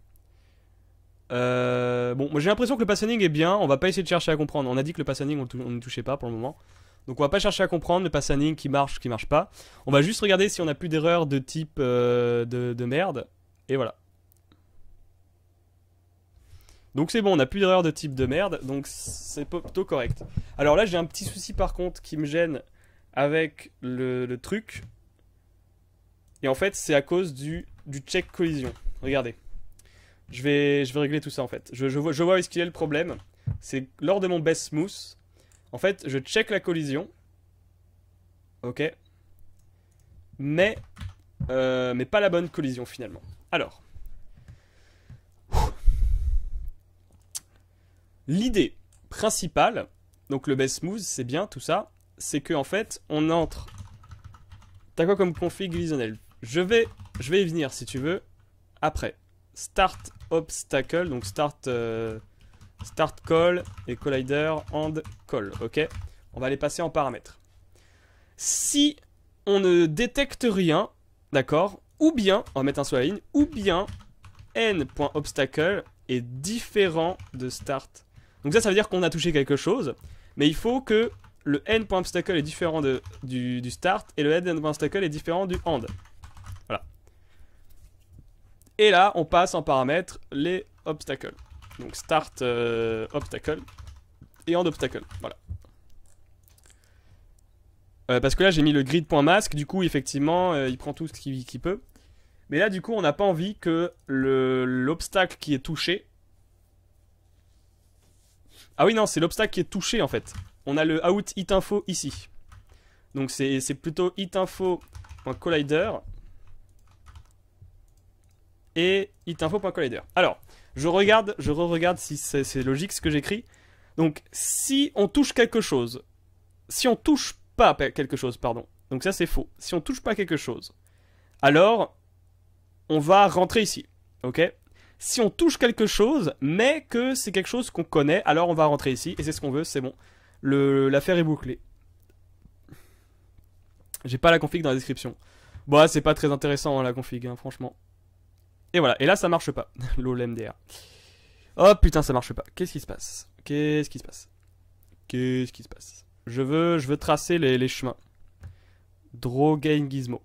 Euh, bon, moi j'ai l'impression que le passanning est bien, on va pas essayer de chercher à comprendre. On a dit que le passanning on, ne touchait pas pour le moment. Donc on va pas chercher à comprendre le passanning qui marche, qui marche pas. On va juste regarder si on a plus d'erreurs de type euh, de, merde. Et voilà. Donc c'est bon, on a plus d'erreur de type de merde, donc c'est plutôt correct. Alors là j'ai un petit souci par contre qui me gêne avec le, truc. Et en fait c'est à cause du, du check collision. Regardez. Je vais, je vais régler tout ça en fait. Je, je vois, je vois où est-ce qu'il a le problème. C'est lors de mon best smooth, en fait, je check la collision. Ok. Mais, euh, mais pas la bonne collision finalement. Alors. L'idée principale, donc le best smooth, c'est bien tout ça, c'est que en fait, on entre. T'as quoi comme config visionnel Je vais, je vais y venir si tu veux. Après, start obstacle. Donc start, euh, start call et collider and call. Ok On va les passer en paramètres. Si on ne détecte rien, d'accord Ou bien, on va mettre un sous ligne, ou bien n.obstacle est différent de start. Donc ça, ça veut dire qu'on a touché quelque chose, mais il faut que le n.obstacle est différent de, du, du, start et le n.obstacle est différent du hand. Et là, on passe en paramètres les obstacles. Donc start euh, obstacle et end obstacle. Voilà. Euh, parce que là, j'ai mis le grid.mask. Du coup, effectivement, euh, il prend tout ce qu'il peut. Mais là, du coup, on n'a pas envie que l'obstacle qui est touché. Ah oui, non, c'est l'obstacle qui est touché en fait. On a le out hit info ici. Donc c'est plutôt hitinfo.collider. info et itinfo.collider. Alors, je regarde, je re-regarde si c'est logique ce que j'écris. Donc, si on touche quelque chose, si on touche pas quelque chose, pardon, donc ça c'est faux. Si on touche pas quelque chose, alors on va rentrer ici, ok Si on touche quelque chose, mais que c'est quelque chose qu'on connaît, alors on va rentrer ici, et c'est ce qu'on veut, c'est bon. L'affaire est bouclée. J'ai pas la config dans la description. Bon, bah, c'est pas très intéressant hein, la config, hein, franchement. Et voilà, et là ça marche pas. [laughs] LOL MDR. Oh putain, ça marche pas. Qu'est-ce qui se passe Qu'est-ce qui se passe Qu'est-ce qui se passe Je veux je veux tracer les, chemins. Draw game gizmo.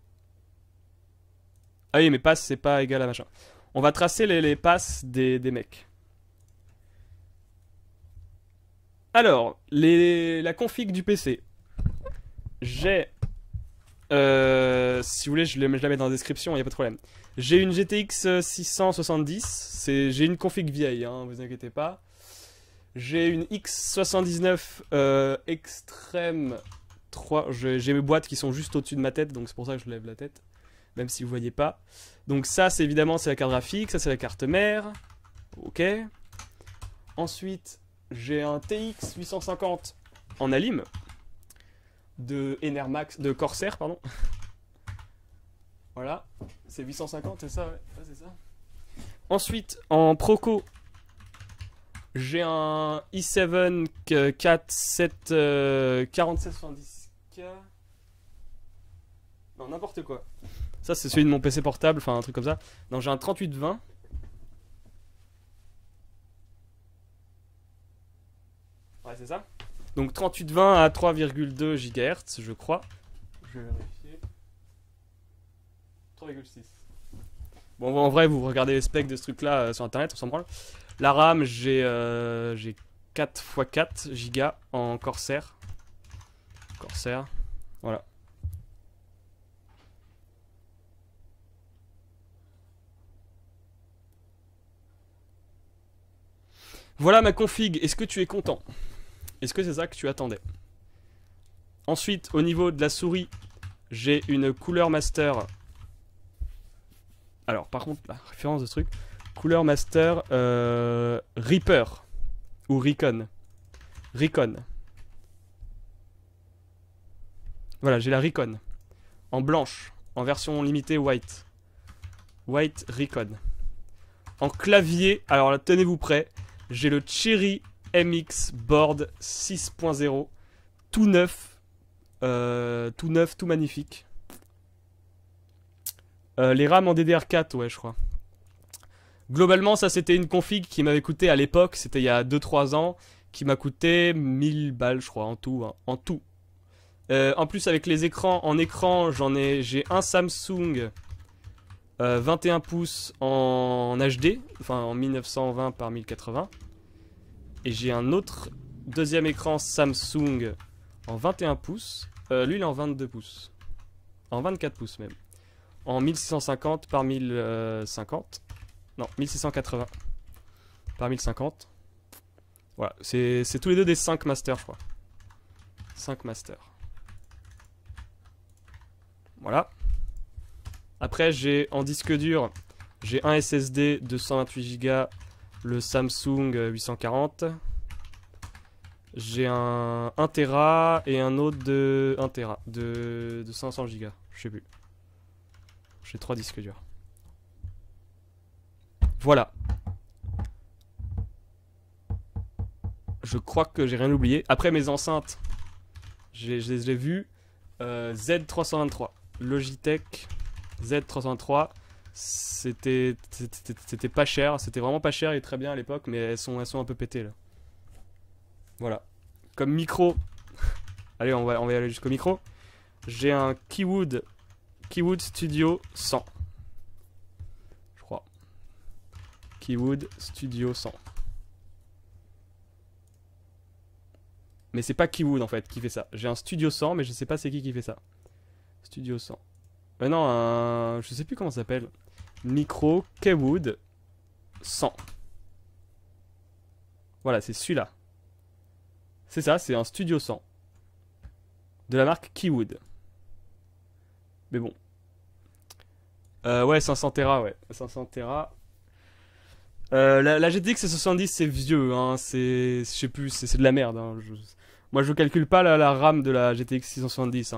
Ah oui, mais passe c'est pas égal à machin. On va tracer les, les passes des, des mecs. Alors, les, la config du PC. J'ai euh, si vous voulez, je, la mets dans la description, il n'y a pas de problème. J'ai une GTX 670, euh, j'ai une config vieille, hein, vous inquiétez pas. J'ai une X79 Extrême euh, Extreme 3, j'ai mes boîtes qui sont juste au-dessus de ma tête, donc c'est pour ça que je lève la tête, même si vous voyez pas. Donc ça, c'est évidemment, c'est la carte graphique, ça c'est la carte mère, ok. Ensuite, j'ai un TX 850 en alim, de Enermax, de Corsair, pardon. voilà, c'est 850, c'est ça, ouais. Ensuite, en Proco, j'ai un i7 47 4770K. Non, n'importe quoi. Ça, c'est celui de mon PC portable, enfin un truc comme ça. Non, j'ai un 3820. Ouais, c'est ça donc 3820 à 3,2 GHz, je crois. Je vais vérifier. 3,6. Bon, en vrai, vous regardez les specs de ce truc-là euh, sur internet, on s'en branle. La RAM, j'ai 4 x 4 Go en Corsair. Corsair, voilà. Voilà ma config, est-ce que tu es content est-ce que c'est ça que tu attendais Ensuite, au niveau de la souris, j'ai une couleur master. Alors, par contre, la référence de truc. Couleur master euh, Reaper. Ou Recon. Recon. Voilà, j'ai la Recon. En blanche. En version limitée white. White Recon. En clavier, alors tenez-vous prêt. J'ai le Cherry MX Board 6.0. Tout neuf. Euh, tout neuf, tout magnifique. Euh, les RAM en DDR4, ouais, je crois. Globalement, ça c'était une config qui m'avait coûté à l'époque, c'était il y a 2-3 ans, qui m'a coûté 1000 balles, je crois, en tout. Hein, en tout. Euh, en plus, avec les écrans, en écran, j'en ai, j'ai un Samsung 21 pouces en HD, enfin en 1920 par 1080. Et j'ai un autre deuxième écran Samsung en 21 pouces. Euh, lui, il est en 22 pouces. En 24 pouces même. En 1650 par 1050. Non, 1680 par 1050. Voilà, c'est tous les deux des 5 masters, je crois. 5 masters. Voilà. Après, j'ai en disque dur, j'ai un SSD de 128 Go le Samsung 840. J'ai un 1 Tera et un autre de 1 de, 500 Go, je sais plus. J'ai trois disques durs. Voilà. Je crois que j'ai rien oublié. Après mes enceintes, je les ai, euh, Z323. Logitech Z323. C'était pas cher, c'était vraiment pas cher et très bien à l'époque, mais elles sont, elles sont un peu pétées là. Voilà. Comme micro, [laughs] allez, on va, on va aller jusqu'au micro. J'ai un Keywood, Keywood Studio 100. Je crois. Keywood Studio 100. Mais c'est pas Keywood en fait qui fait ça. J'ai un Studio 100, mais je sais pas c'est qui qui fait ça. Studio 100. Maintenant euh, un... Je sais plus comment ça s'appelle. Micro Keywood 100. Voilà, c'est celui-là. C'est ça, c'est un Studio 100. De la marque Keywood. Mais bon. Euh, ouais, 500 Tera, ouais. 500 Tera. Euh, la, GTX 70 c'est vieux, hein, c'est, je sais plus, c'est de la merde. Hein. moi je calcule pas la, la, RAM de la GTX 670.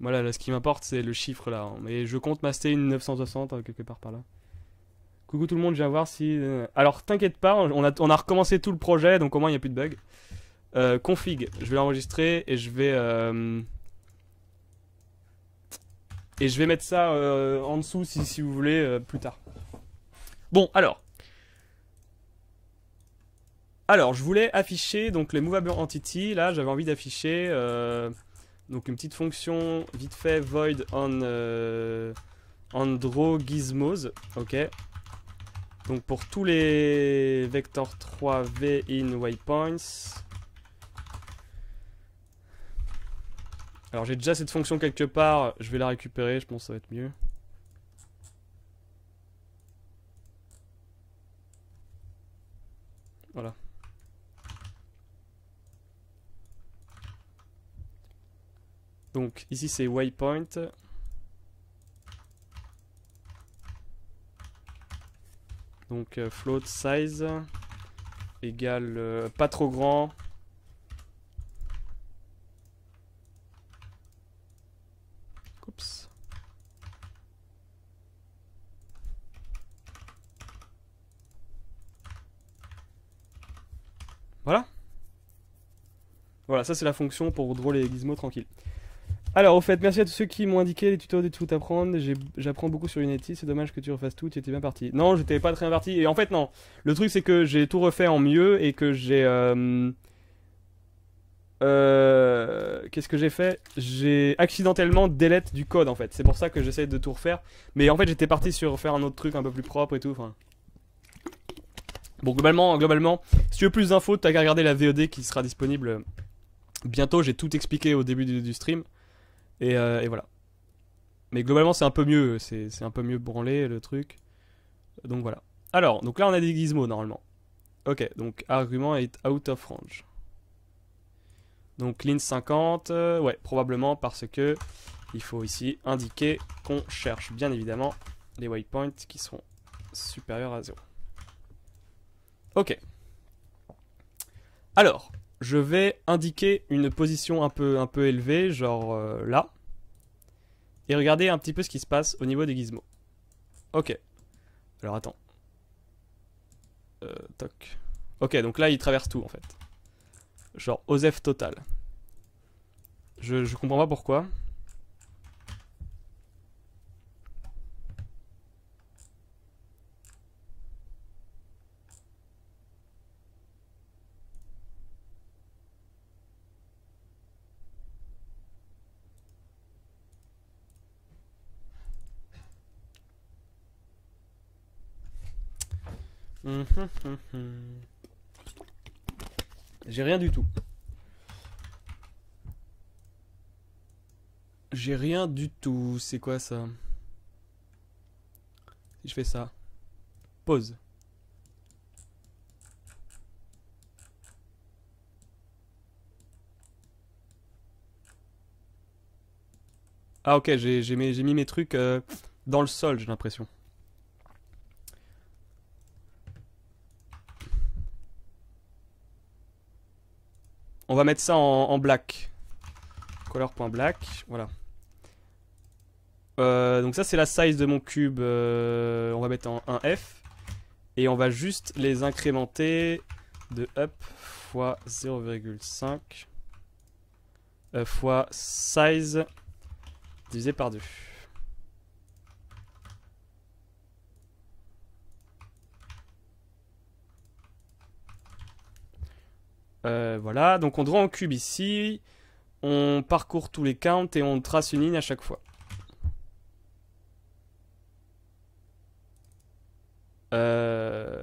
Voilà, là, ce qui m'importe, c'est le chiffre là. Mais je compte master une 960 hein, quelque part par là. Coucou tout le monde, je viens voir si. Euh, alors t'inquiète pas, on a, on a recommencé tout le projet, donc au moins il n'y a plus de bug. Euh, config, je vais l'enregistrer et je vais. Euh, et je vais mettre ça en dessous si, vous voulez plus tard. Bon, alors. Alors, je voulais afficher donc les movable entity. Là, j'avais envie d'afficher. Donc une petite fonction vite fait void on, euh, gizmos. Ok. Donc pour tous les vecteurs 3v in waypoints. Alors j'ai déjà cette fonction quelque part, je vais la récupérer, je pense que ça va être mieux. Voilà. Donc ici c'est waypoint. Donc euh, float size égale euh, pas trop grand. Voilà. Voilà, ça c'est la fonction pour drôler les gizmos tranquille alors, au fait, merci à tous ceux qui m'ont indiqué les tutos de tout apprendre. J'apprends beaucoup sur Unity. C'est dommage que tu refasses tout. Tu étais bien parti. Non, je n'étais pas très bien parti. Et en fait, non. Le truc, c'est que j'ai tout refait en mieux et que j'ai. Euh... euh qu'est-ce que j'ai fait J'ai accidentellement delete du code en fait. C'est pour ça que j'essaie de tout refaire. Mais en fait, j'étais parti sur faire un autre truc un peu plus propre et tout. Enfin. Bon, globalement, globalement, si tu veux plus d'infos, t'as qu'à regarder la VOD qui sera disponible bientôt. J'ai tout expliqué au début du stream. Euh, et, voilà. Mais globalement, c'est un peu mieux. C'est un peu mieux branlé le truc. Donc voilà. Alors, donc là, on a des gizmos normalement. Ok, donc argument est out of range. Donc lin 50, euh, ouais, probablement parce que il faut ici indiquer qu'on cherche bien évidemment les waypoints qui sont supérieurs à 0. Ok. Alors, je vais indiquer une position un peu, un peu élevée, genre euh, là. Et regarder un petit peu ce qui se passe au niveau des gizmos. Ok. Alors attends. Euh, toc. Ok, donc là il traverse tout en fait. Genre Osef total. Je, je comprends pas pourquoi. Mhm, mhm, mhm. J'ai rien du tout. J'ai rien du tout. C'est quoi ça Si je fais ça. Pause. Ah ok, j'ai mis mes trucs euh, dans le sol, j'ai l'impression. On va mettre ça en, black. Color.black, voilà. Euh, donc ça c'est la size de mon cube, euh, on va mettre en 1F. Et on va juste les incrémenter de up fois 0,5 euh, fois size divisé par 2. Euh, voilà, donc on droit en cube ici, on parcourt tous les counts et on trace une ligne à chaque fois. Euh,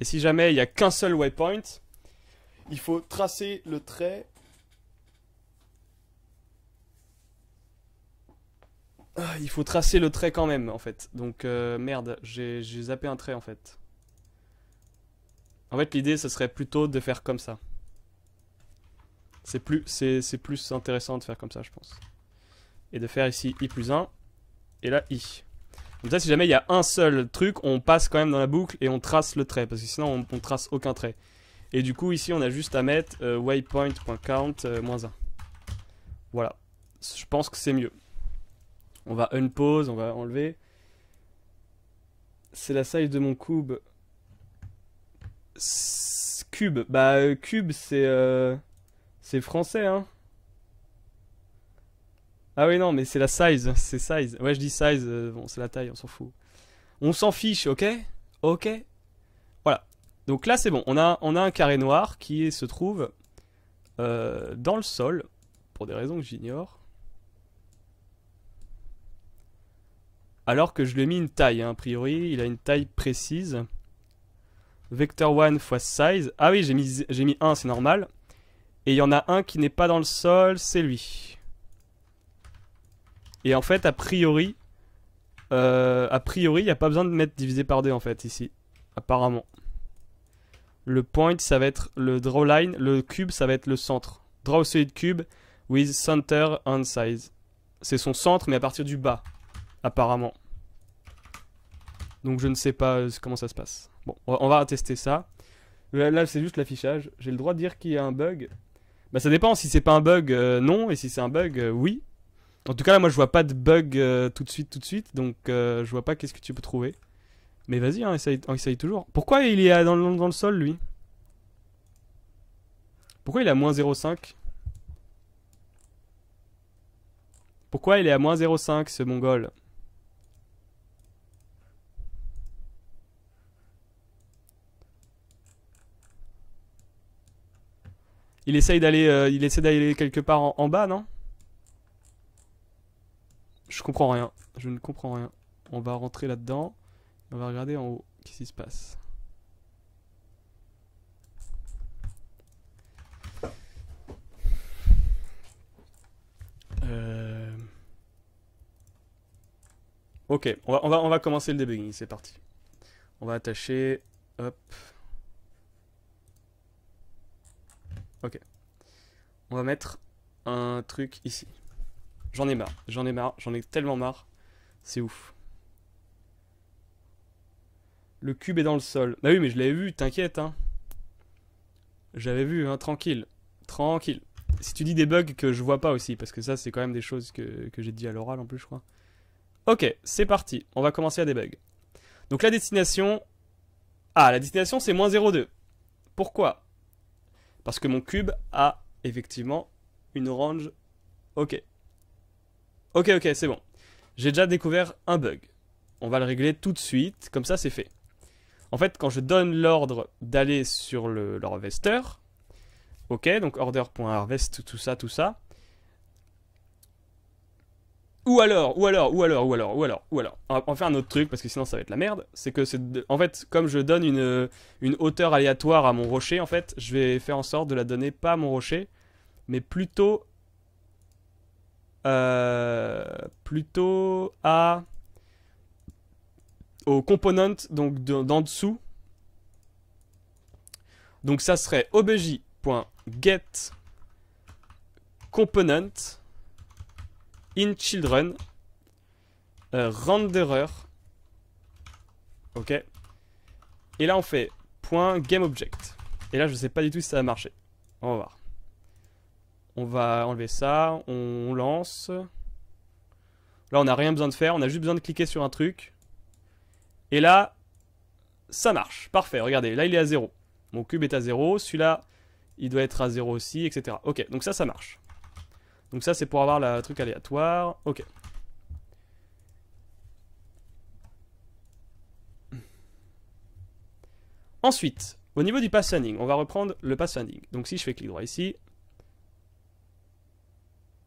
et si jamais il n'y a qu'un seul waypoint, il faut tracer le trait. Ah, il faut tracer le trait quand même en fait. Donc euh, merde, j'ai zappé un trait en fait. En fait, l'idée, ce serait plutôt de faire comme ça. C'est plus, plus intéressant de faire comme ça, je pense. Et de faire ici i plus 1, et là i. Comme ça, si jamais il y a un seul truc, on passe quand même dans la boucle et on trace le trait, parce que sinon, on, on trace aucun trait. Et du coup, ici, on a juste à mettre euh, waypoint.count euh, moins 1. Voilà. Je pense que c'est mieux. On va unpause, on va enlever. C'est la size de mon cube. Cube. Bah, Cube, c'est. Euh, c'est français, hein. Ah oui, non, mais c'est la size. C'est size. Ouais, je dis size. Euh, bon, c'est la taille, on s'en fout. On s'en fiche, ok Ok Voilà. Donc là, c'est bon. On a, on a un carré noir qui se trouve euh, dans le sol. Pour des raisons que j'ignore. Alors que je lui ai mis une taille, hein. a priori, il a une taille précise. Vector 1 fois size. Ah oui, j'ai mis, mis 1, c'est normal. Et il y en a un qui n'est pas dans le sol, c'est lui. Et en fait, a priori, euh, a priori, il n'y a pas besoin de mettre divisé par 2 en fait, ici. Apparemment. Le point, ça va être le draw line. Le cube, ça va être le centre. Draw solid cube with center and size. C'est son centre, mais à partir du bas, apparemment. Donc je ne sais pas euh, comment ça se passe. Bon, on va tester ça. Euh, là, c'est juste l'affichage. J'ai le droit de dire qu'il y a un bug. Bah ça dépend, si c'est pas un bug, euh, non, et si c'est un bug, oui. En tout cas, là, moi, je vois pas de bug tout de suite, tout de suite, donc je vois pas qu'est-ce que tu peux trouver. Mais vas-y, hein, essaye, toujours. Pourquoi il est dans, le, dans le sol, lui Pourquoi il est à moins 0,5 Pourquoi il est à moins 0,5, ce mongol Il essaye d'aller, euh, il essaie d'aller quelque part en, bas, non Je comprends rien. Je ne comprends rien. On va rentrer là-dedans. On va regarder en haut. Qu'est-ce qui se passe euh. Ok, on va, on va, on va commencer le debugging, c'est parti. On va attacher... Hop. Ok. On va mettre un truc ici. J'en ai marre, j'en ai marre, j'en ai tellement marre. C'est ouf. Le cube est dans le sol. Bah oui, mais je l'avais vu, t'inquiète, hein. J'avais vu, hein, tranquille. Tranquille. Si tu dis des bugs que je vois pas aussi, parce que ça, c'est quand même des choses que, que j'ai dit à l'oral en plus, je crois. Ok, c'est parti. On va commencer à des bugs. Donc la destination... Ah, la destination, c'est moins 0,2. Pourquoi parce que mon cube a effectivement une orange. Ok. Ok, ok, c'est bon. J'ai déjà découvert un bug. On va le régler tout de suite, comme ça c'est fait. En fait, quand je donne l'ordre d'aller sur le, ok, donc order.arvest tout ça, tout ça, ou alors, ou alors, ou alors, ou alors, ou alors, ou alors. On va faire un autre truc parce que sinon ça va être la merde. C'est que c'est. En fait, comme je donne une, hauteur aléatoire à mon rocher, en fait, je vais faire en sorte de la donner pas à mon rocher, mais plutôt. Euh, plutôt à. Au component, donc d'en dessous. Donc ça serait obj.get component in children, euh, renderer. Ok. Et là, on fait point game object. Et là, je sais pas du tout si ça va marcher. On va voir. On va enlever ça. On lance. Là, on n'a rien besoin de faire. On a juste besoin de cliquer sur un truc. Et là, ça marche. Parfait. Regardez, là, il est à 0. Mon cube est à 0. Celui-là, il doit être à 0 aussi, etc. Ok, donc ça, ça marche. Donc ça, c'est pour avoir le truc aléatoire. Ok. Ensuite, au niveau du pass on va reprendre le pass Donc si je fais clic droit ici...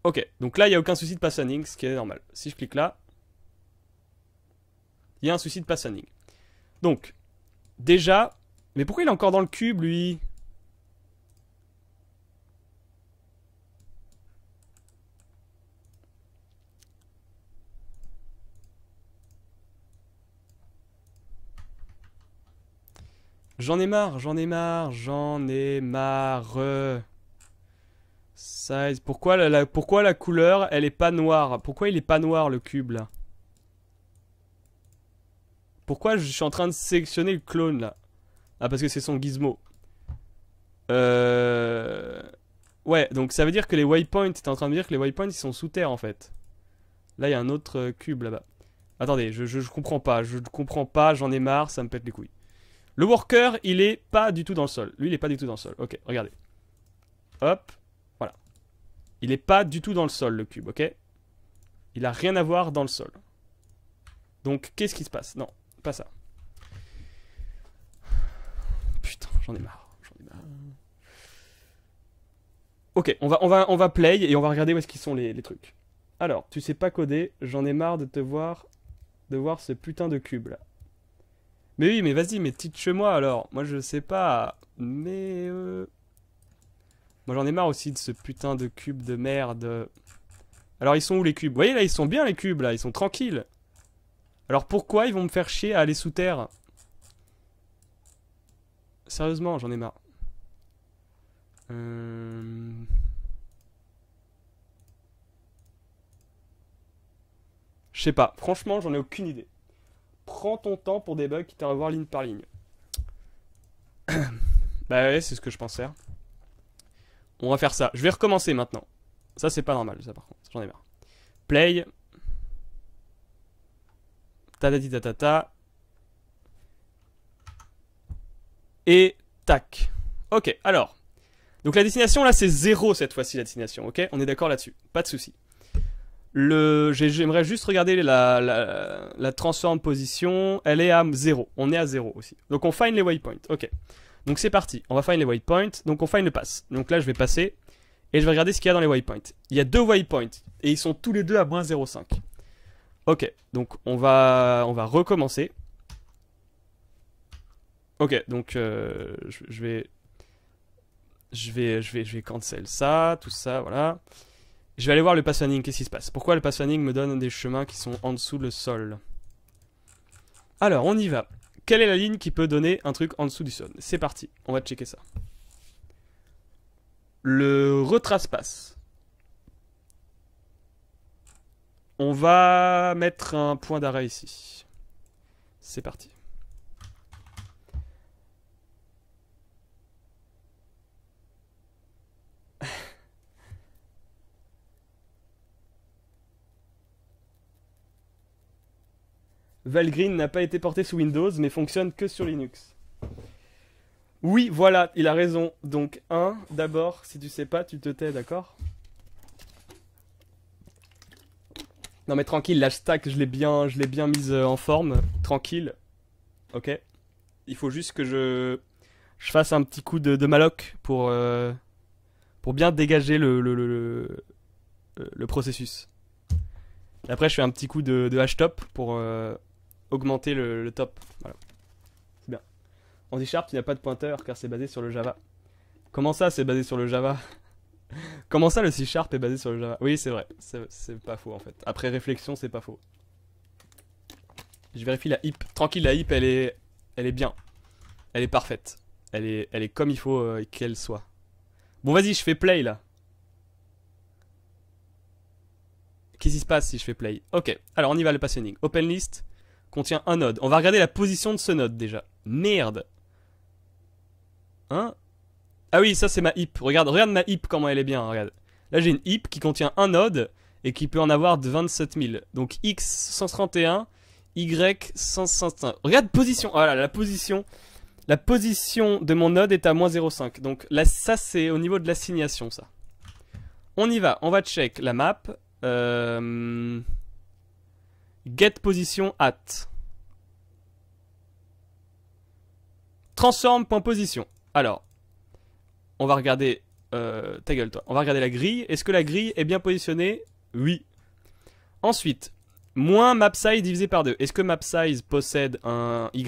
Ok, donc là, il n'y a aucun souci de pass ce qui est normal. Si je clique là, il y a un souci de pass Donc, déjà... Mais pourquoi il est encore dans le cube, lui J'en ai marre, j'en ai marre, j'en ai marre. Size. Pourquoi la, pourquoi la couleur, elle est pas noire Pourquoi il est pas noir le cube là Pourquoi je suis en train de sélectionner le clone là Ah, parce que c'est son gizmo. Euh, ouais, donc ça veut dire que les waypoints, t'es en train de dire que les waypoints ils sont sous terre en fait. Là, il y a un autre euh, cube là-bas. Attendez, je, je, je comprends pas, je comprends pas, j'en ai marre, ça me pète les couilles. Le worker, il est pas du tout dans le sol. Lui, il est pas du tout dans le sol. Ok, regardez. Hop, voilà. Il est pas du tout dans le sol, le cube, ok Il a rien à voir dans le sol. Donc, qu'est-ce qui se passe Non, pas ça. Putain, j'en ai marre. J'en ai marre. Ok, on va, on, va, on va play et on va regarder où est-ce qu'ils sont les, les trucs. Alors, tu sais pas coder, j'en ai marre de te voir, de voir ce putain de cube là. Mais oui, mais vas-y, mais teach-moi alors. Moi, je sais pas. Mais... Euh, moi, j'en ai marre aussi de ce putain de cube de merde. Alors, ils sont où les cubes Vous voyez, là, ils sont bien les cubes, là. Ils sont tranquilles. Alors, pourquoi ils vont me faire chier à aller sous terre Sérieusement, j'en ai marre. Euh, je sais pas. Franchement, j'en ai aucune idée prends ton temps pour des bugs qui à revoir ligne par ligne. [coughs] bah ouais, c'est ce que je pensais. Hein. On va faire ça. Je vais recommencer maintenant. Ça, c'est pas normal, ça par contre. J'en ai marre. Play. Ta-da-di-ta-ta-ta. Et tac. Ok, alors. Donc la destination, là, c'est zéro cette fois-ci, la destination, ok On est d'accord là-dessus. Pas de souci j'aimerais juste regarder la, la, la, transform position. Elle est à 0. On est à 0 aussi. Donc on find les waypoints. Ok. Donc c'est parti. On va find les waypoints. Donc on find le pass. Donc là je vais passer. Et je vais regarder ce qu'il y a dans les waypoints. Il y a deux waypoints. Et ils sont tous les deux à moins 0,5. Ok. Donc on va, on va recommencer. Ok. Donc euh, je, je, vais, je vais. Je vais, je vais cancel ça, tout ça, voilà. Je vais aller voir le pathfinding, qu'est-ce qui se passe Pourquoi le pathfinding me donne des chemins qui sont en dessous le sol Alors, on y va. Quelle est la ligne qui peut donner un truc en dessous du sol C'est parti, on va checker ça. Le retrace passe. On va mettre un point d'arrêt ici. C'est parti. « Valgreen n'a pas été porté sous Windows, mais fonctionne que sur Linux. Oui, voilà, il a raison. Donc, 1, d'abord, si tu sais pas, tu te tais, d'accord Non mais tranquille, la je l'ai bien, je bien mise euh, en forme, tranquille. Ok. Il faut juste que je, fasse un petit coup de, maloc pour, euh, pour bien dégager le euh, le, processus. après, je fais un petit coup de, de pour augmenter le, top. Voilà. C'est bien. En C-Sharp, il n'y a pas de pointeur car c'est basé sur le Java. Comment ça, c'est basé sur le Java [laughs] Comment ça, le C-Sharp est basé sur le Java Oui, c'est vrai. C'est pas faux en fait. Après réflexion, c'est pas faux. Je vérifie la hip. Tranquille, la hip, elle est, elle est bien. Elle est parfaite. Elle est, elle est comme il faut euh, qu'elle soit. Bon, vas-y, je fais play là. Qu'est-ce qui se passe si je fais play Ok, alors on y va, le passionning. Open list contient un node. On va regarder la position de ce node déjà. Merde. Hein Ah oui, ça c'est ma heap. Regarde, regarde ma heap comment elle est bien, regarde. Là j'ai une heap qui contient un node et qui peut en avoir de 27 000. Donc X 131, Y 151. Regarde position. Voilà, ah la position. La position de mon node est à moins 0,5. Donc là, ça c'est au niveau de l'assignation ça. On y va, on va check la map. Euh position at. Transform.position. Alors, on va regarder. Euh, ta gueule, toi. On va regarder la grille. Est-ce que la grille est bien positionnée Oui. Ensuite, moins size divisé par 2. Est-ce que map size possède un Y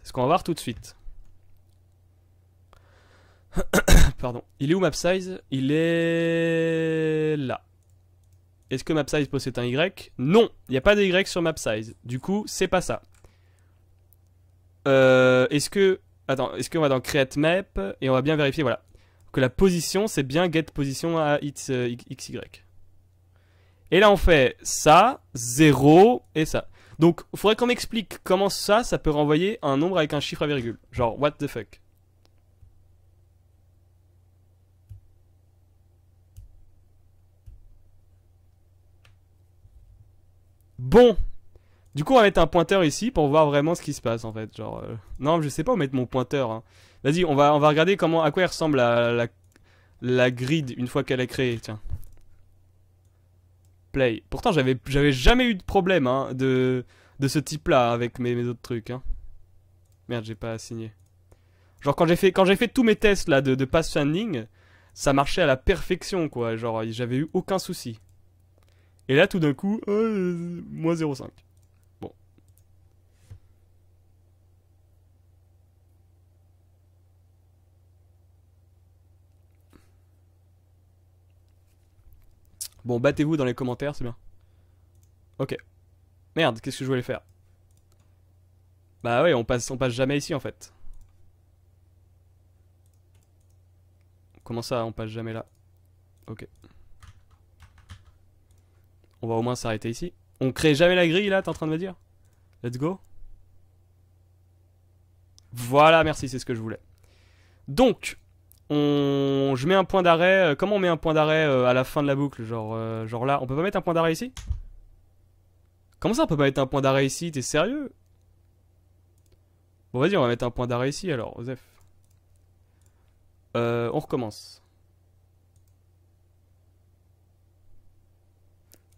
C'est ce qu'on va voir tout de suite. [coughs] Pardon. Il est où MapSize Il est là. Est-ce que MapSize possède un Y Non, il n'y a pas de Y sur MapSize. Du coup, c'est pas ça. Euh, est-ce que... Attends, est-ce qu'on va dans Create Map et on va bien vérifier, voilà. Que la position, c'est bien get position à euh, Et là, on fait ça, 0 et ça. Donc, il faudrait qu'on m'explique comment ça, ça peut renvoyer un nombre avec un chiffre à virgule. Genre, what the fuck Bon. Du coup, on va mettre un pointeur ici pour voir vraiment ce qui se passe en fait. Genre, euh, non, je sais pas où mettre mon pointeur. Hein. Vas-y, on va, on va regarder comment, à quoi elle ressemble la, la, grid une fois qu'elle est créée. Tiens. Play. Pourtant, j'avais, jamais eu de problème hein, de, ce type-là avec mes, autres trucs. Hein. Merde, j'ai pas signé. Genre quand j'ai fait quand j'ai fait tous mes tests là de, de ça marchait à la perfection quoi. Genre j'avais eu aucun souci. Et là, tout d'un coup, euh, moins 0,5. Bon. Bon, battez-vous dans les commentaires, c'est bien. Ok. Merde, qu'est-ce que je voulais faire Bah ouais, on passe, on passe jamais ici, en fait. Comment ça, on passe jamais là Ok. On va au moins s'arrêter ici. On crée jamais la grille là, t'es en train de me dire Let's go. Voilà, merci, c'est ce que je voulais. Donc, on... je mets un point d'arrêt. Euh, comment on met un point d'arrêt euh, à la fin de la boucle genre, euh, genre là, on peut pas mettre un point d'arrêt ici Comment ça on peut pas mettre un point d'arrêt ici T'es sérieux Bon vas-y, on va mettre un point d'arrêt ici alors, Osef. on recommence.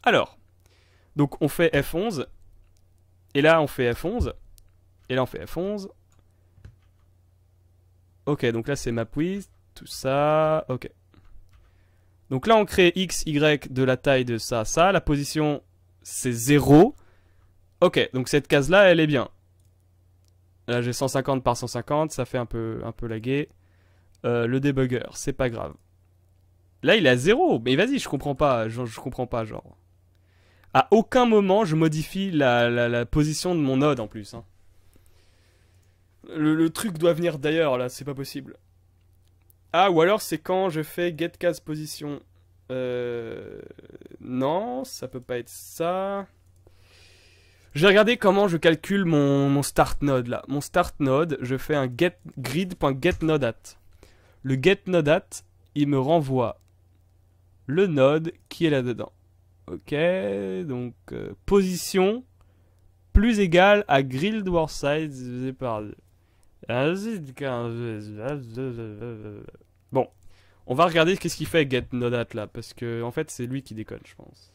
Alors, donc on fait F11, et là on fait F11, et là on fait F11. Ok, donc là c'est MapWiz, tout ça, ok. Donc là on crée X, Y de la taille de ça ça, la position c'est 0. Ok, donc cette case là elle est bien. Là j'ai 150 par 150, ça fait un peu, un peu laguer. Euh, le debugger, c'est pas grave. Là il a à 0, mais vas-y je comprends pas, je comprends pas genre. À aucun moment je modifie la, position de mon node en plus. Hein. Le, truc doit venir d'ailleurs là, c'est pas possible. Ah, ou alors c'est quand je fais get position. Euh, non, ça peut pas être ça. J'ai regardé comment je calcule mon, mon, start node là. Mon start node, je fais un get grid.getNodeAt. Le getNodeAt, il me renvoie le node qui est là-dedans. Ok, donc euh, position plus égale à Grilled Warside divisé par Bon, on va regarder qu'est-ce qu'il fait Get Nodat là, parce que en fait c'est lui qui déconne, je pense.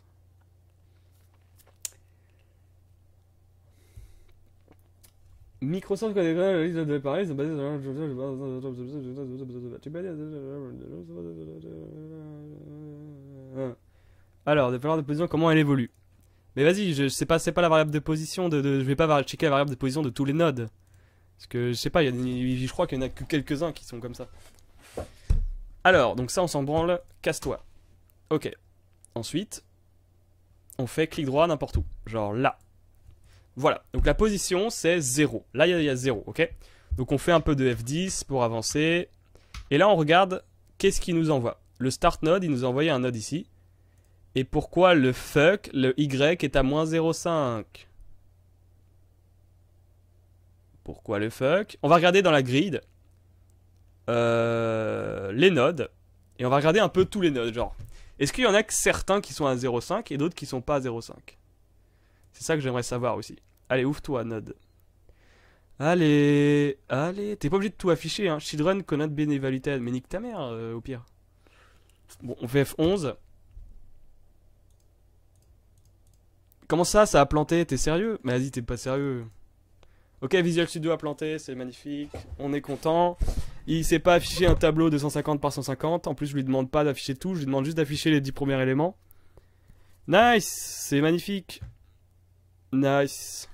Microsoft de alors, de valeur de position, comment elle évolue Mais vas-y, je, sais pas, c'est pas la variable de position de, je vais pas checker la variable de position de tous les nodes. Parce que je sais pas, y a, je crois qu'il y en a que quelques-uns qui sont comme ça. Alors, donc ça on s'en branle, casse-toi. Ok. Ensuite, on fait clic droit n'importe où. Genre là. Voilà. Donc la position c'est 0. Là il y, y, a 0, ok Donc on fait un peu de F10 pour avancer. Et là on regarde qu'est-ce qu'il nous envoie. Le start node, il nous a envoyé un node ici. Et pourquoi le fuck, le y est à moins 0,5 Pourquoi le fuck On va regarder dans la grid euh, les nodes. Et on va regarder un peu tous les nodes, genre. Est-ce qu'il y en a que certains qui sont à 0,5 et d'autres qui sont pas à 0,5 C'est ça que j'aimerais savoir aussi. Allez, ouvre-toi, node. Allez, allez, t'es pas obligé de tout afficher, hein. Children, connaît mais nique ta mère, euh, au pire. Bon, on fait F11. Comment ça, ça a planté T'es sérieux Mais vas-y, t'es pas sérieux. Ok, Visual Studio a planté, c'est magnifique, on est content. Il s'est pas affiché un tableau de 150 par 150. En plus, je lui demande pas d'afficher tout, je lui demande juste d'afficher les 10 premiers éléments. Nice, c'est magnifique. Nice.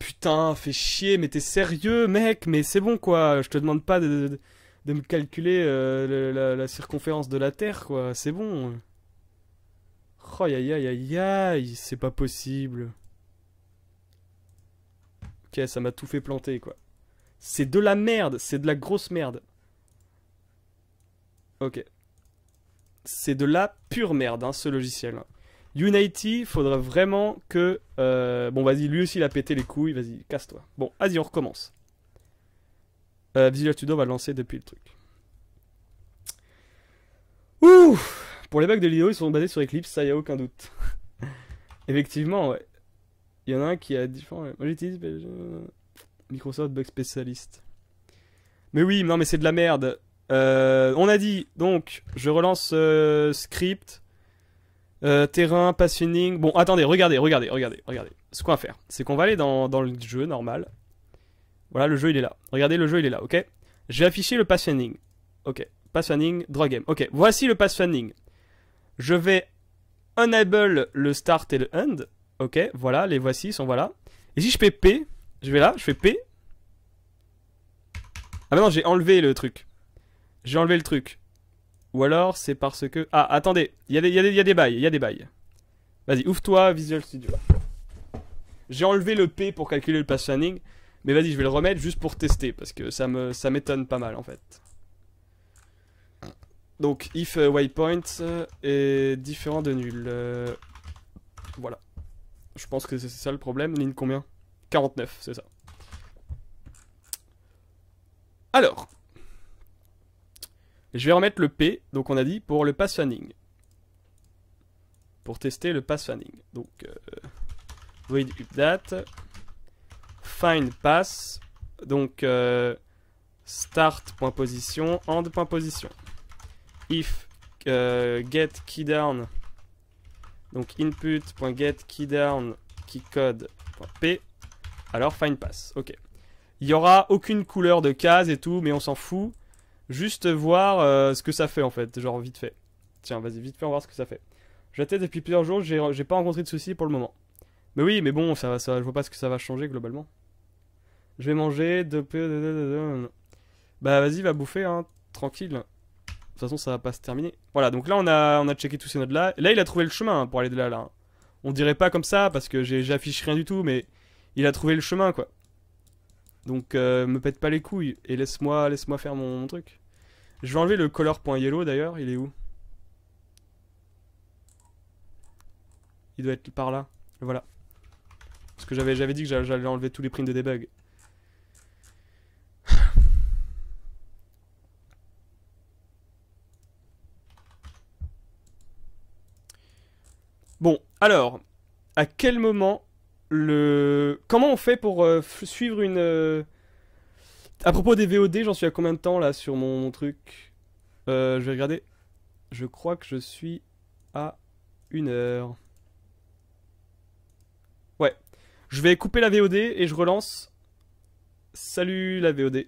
Putain, fais chier, mais t'es sérieux, mec, mais c'est bon quoi. Je te demande pas de, me calculer euh, la, la, circonférence de la Terre, quoi. C'est bon. Oh, aïe aïe aïe aïe, c'est pas possible. Ok, ça m'a tout fait planter, quoi. C'est de la merde, c'est de la grosse merde. Ok. C'est de la pure merde, hein, ce logiciel. Unity, faudrait vraiment que... Euh, bon, vas-y, lui aussi, il a pété les couilles, vas-y, casse-toi. Bon, vas-y, on recommence. Euh, Visual Studio va lancer depuis le truc. Ouh pour les bugs de l'ido, ils sont basés sur Eclipse, ça y a aucun doute. [laughs] Effectivement, ouais. Il y en a un qui a différents. Moi j'utilise euh, Microsoft Bug Specialist. Mais oui, non mais c'est de la merde. Euh, on a dit, donc, je relance euh, script, terrain, passionning Bon, attendez, regardez, regardez, regardez, regardez. Ce qu'on va faire, c'est qu'on va aller dans, le jeu normal. Voilà, le jeu il est là. Regardez, le jeu il est là, ok J'ai affiché le passionning Ok, passionning draw game. Ok, voici le passioning. Je vais enable le start et le end. Ok, voilà, les voici, ils sont voilà. Et si je fais P, je vais là, je fais P. Ah non, j'ai enlevé le truc. J'ai enlevé le truc. Ou alors c'est parce que... Ah, attendez, il y, a des, y, y a des bails, il y a des bails. Vas-y, ouvre-toi Visual Studio. J'ai enlevé le P pour calculer le pass shining, mais vas-y, je vais le remettre juste pour tester, parce que ça m'étonne ça pas mal en fait. Donc if euh, waypoint euh, est différent de nul. Euh, voilà. Je pense que c'est ça le problème. Ligne combien 49, c'est ça. Alors. Je vais remettre le P, donc on a dit, pour le pass Pour tester le pass Donc, void update, find pass, donc start.position, end.position if euh, get down donc input.get keydown keycode.p alors find pass. Ok. Il n'y aura aucune couleur de case et tout, mais on s'en fout. Juste voir euh, ce que ça fait en fait, genre vite fait. Tiens, vas-y, vite fait, on va voir ce que ça fait. j'attends depuis plusieurs jours, j'ai pas rencontré de soucis pour le moment. Mais oui, mais bon, ça, ça, je vois pas ce que ça va changer globalement. Je vais manger Bah vas-y, va bouffer, hein. tranquille toute façon, ça va pas se terminer. Voilà, donc là, on a, on a checké tous ces notes là Là, il a trouvé le chemin hein, pour aller de là, là. Hein. On dirait pas comme ça, parce que j'affiche rien du tout, mais il a trouvé le chemin, quoi. Donc, euh, me pète pas les couilles et laisse-moi laisse -moi faire mon, truc. Je vais enlever le color.yellow, d'ailleurs. Il est où Il doit être par là. Voilà. Parce que j'avais dit que j'allais enlever tous les primes de debug. Bon, alors, à quel moment le... Comment on fait pour euh, suivre une... Euh, à propos des VOD, j'en suis à combien de temps là sur mon, truc euh, Je vais regarder. Je crois que je suis à une heure. Ouais. Je vais couper la VOD et je relance. Salut la VOD.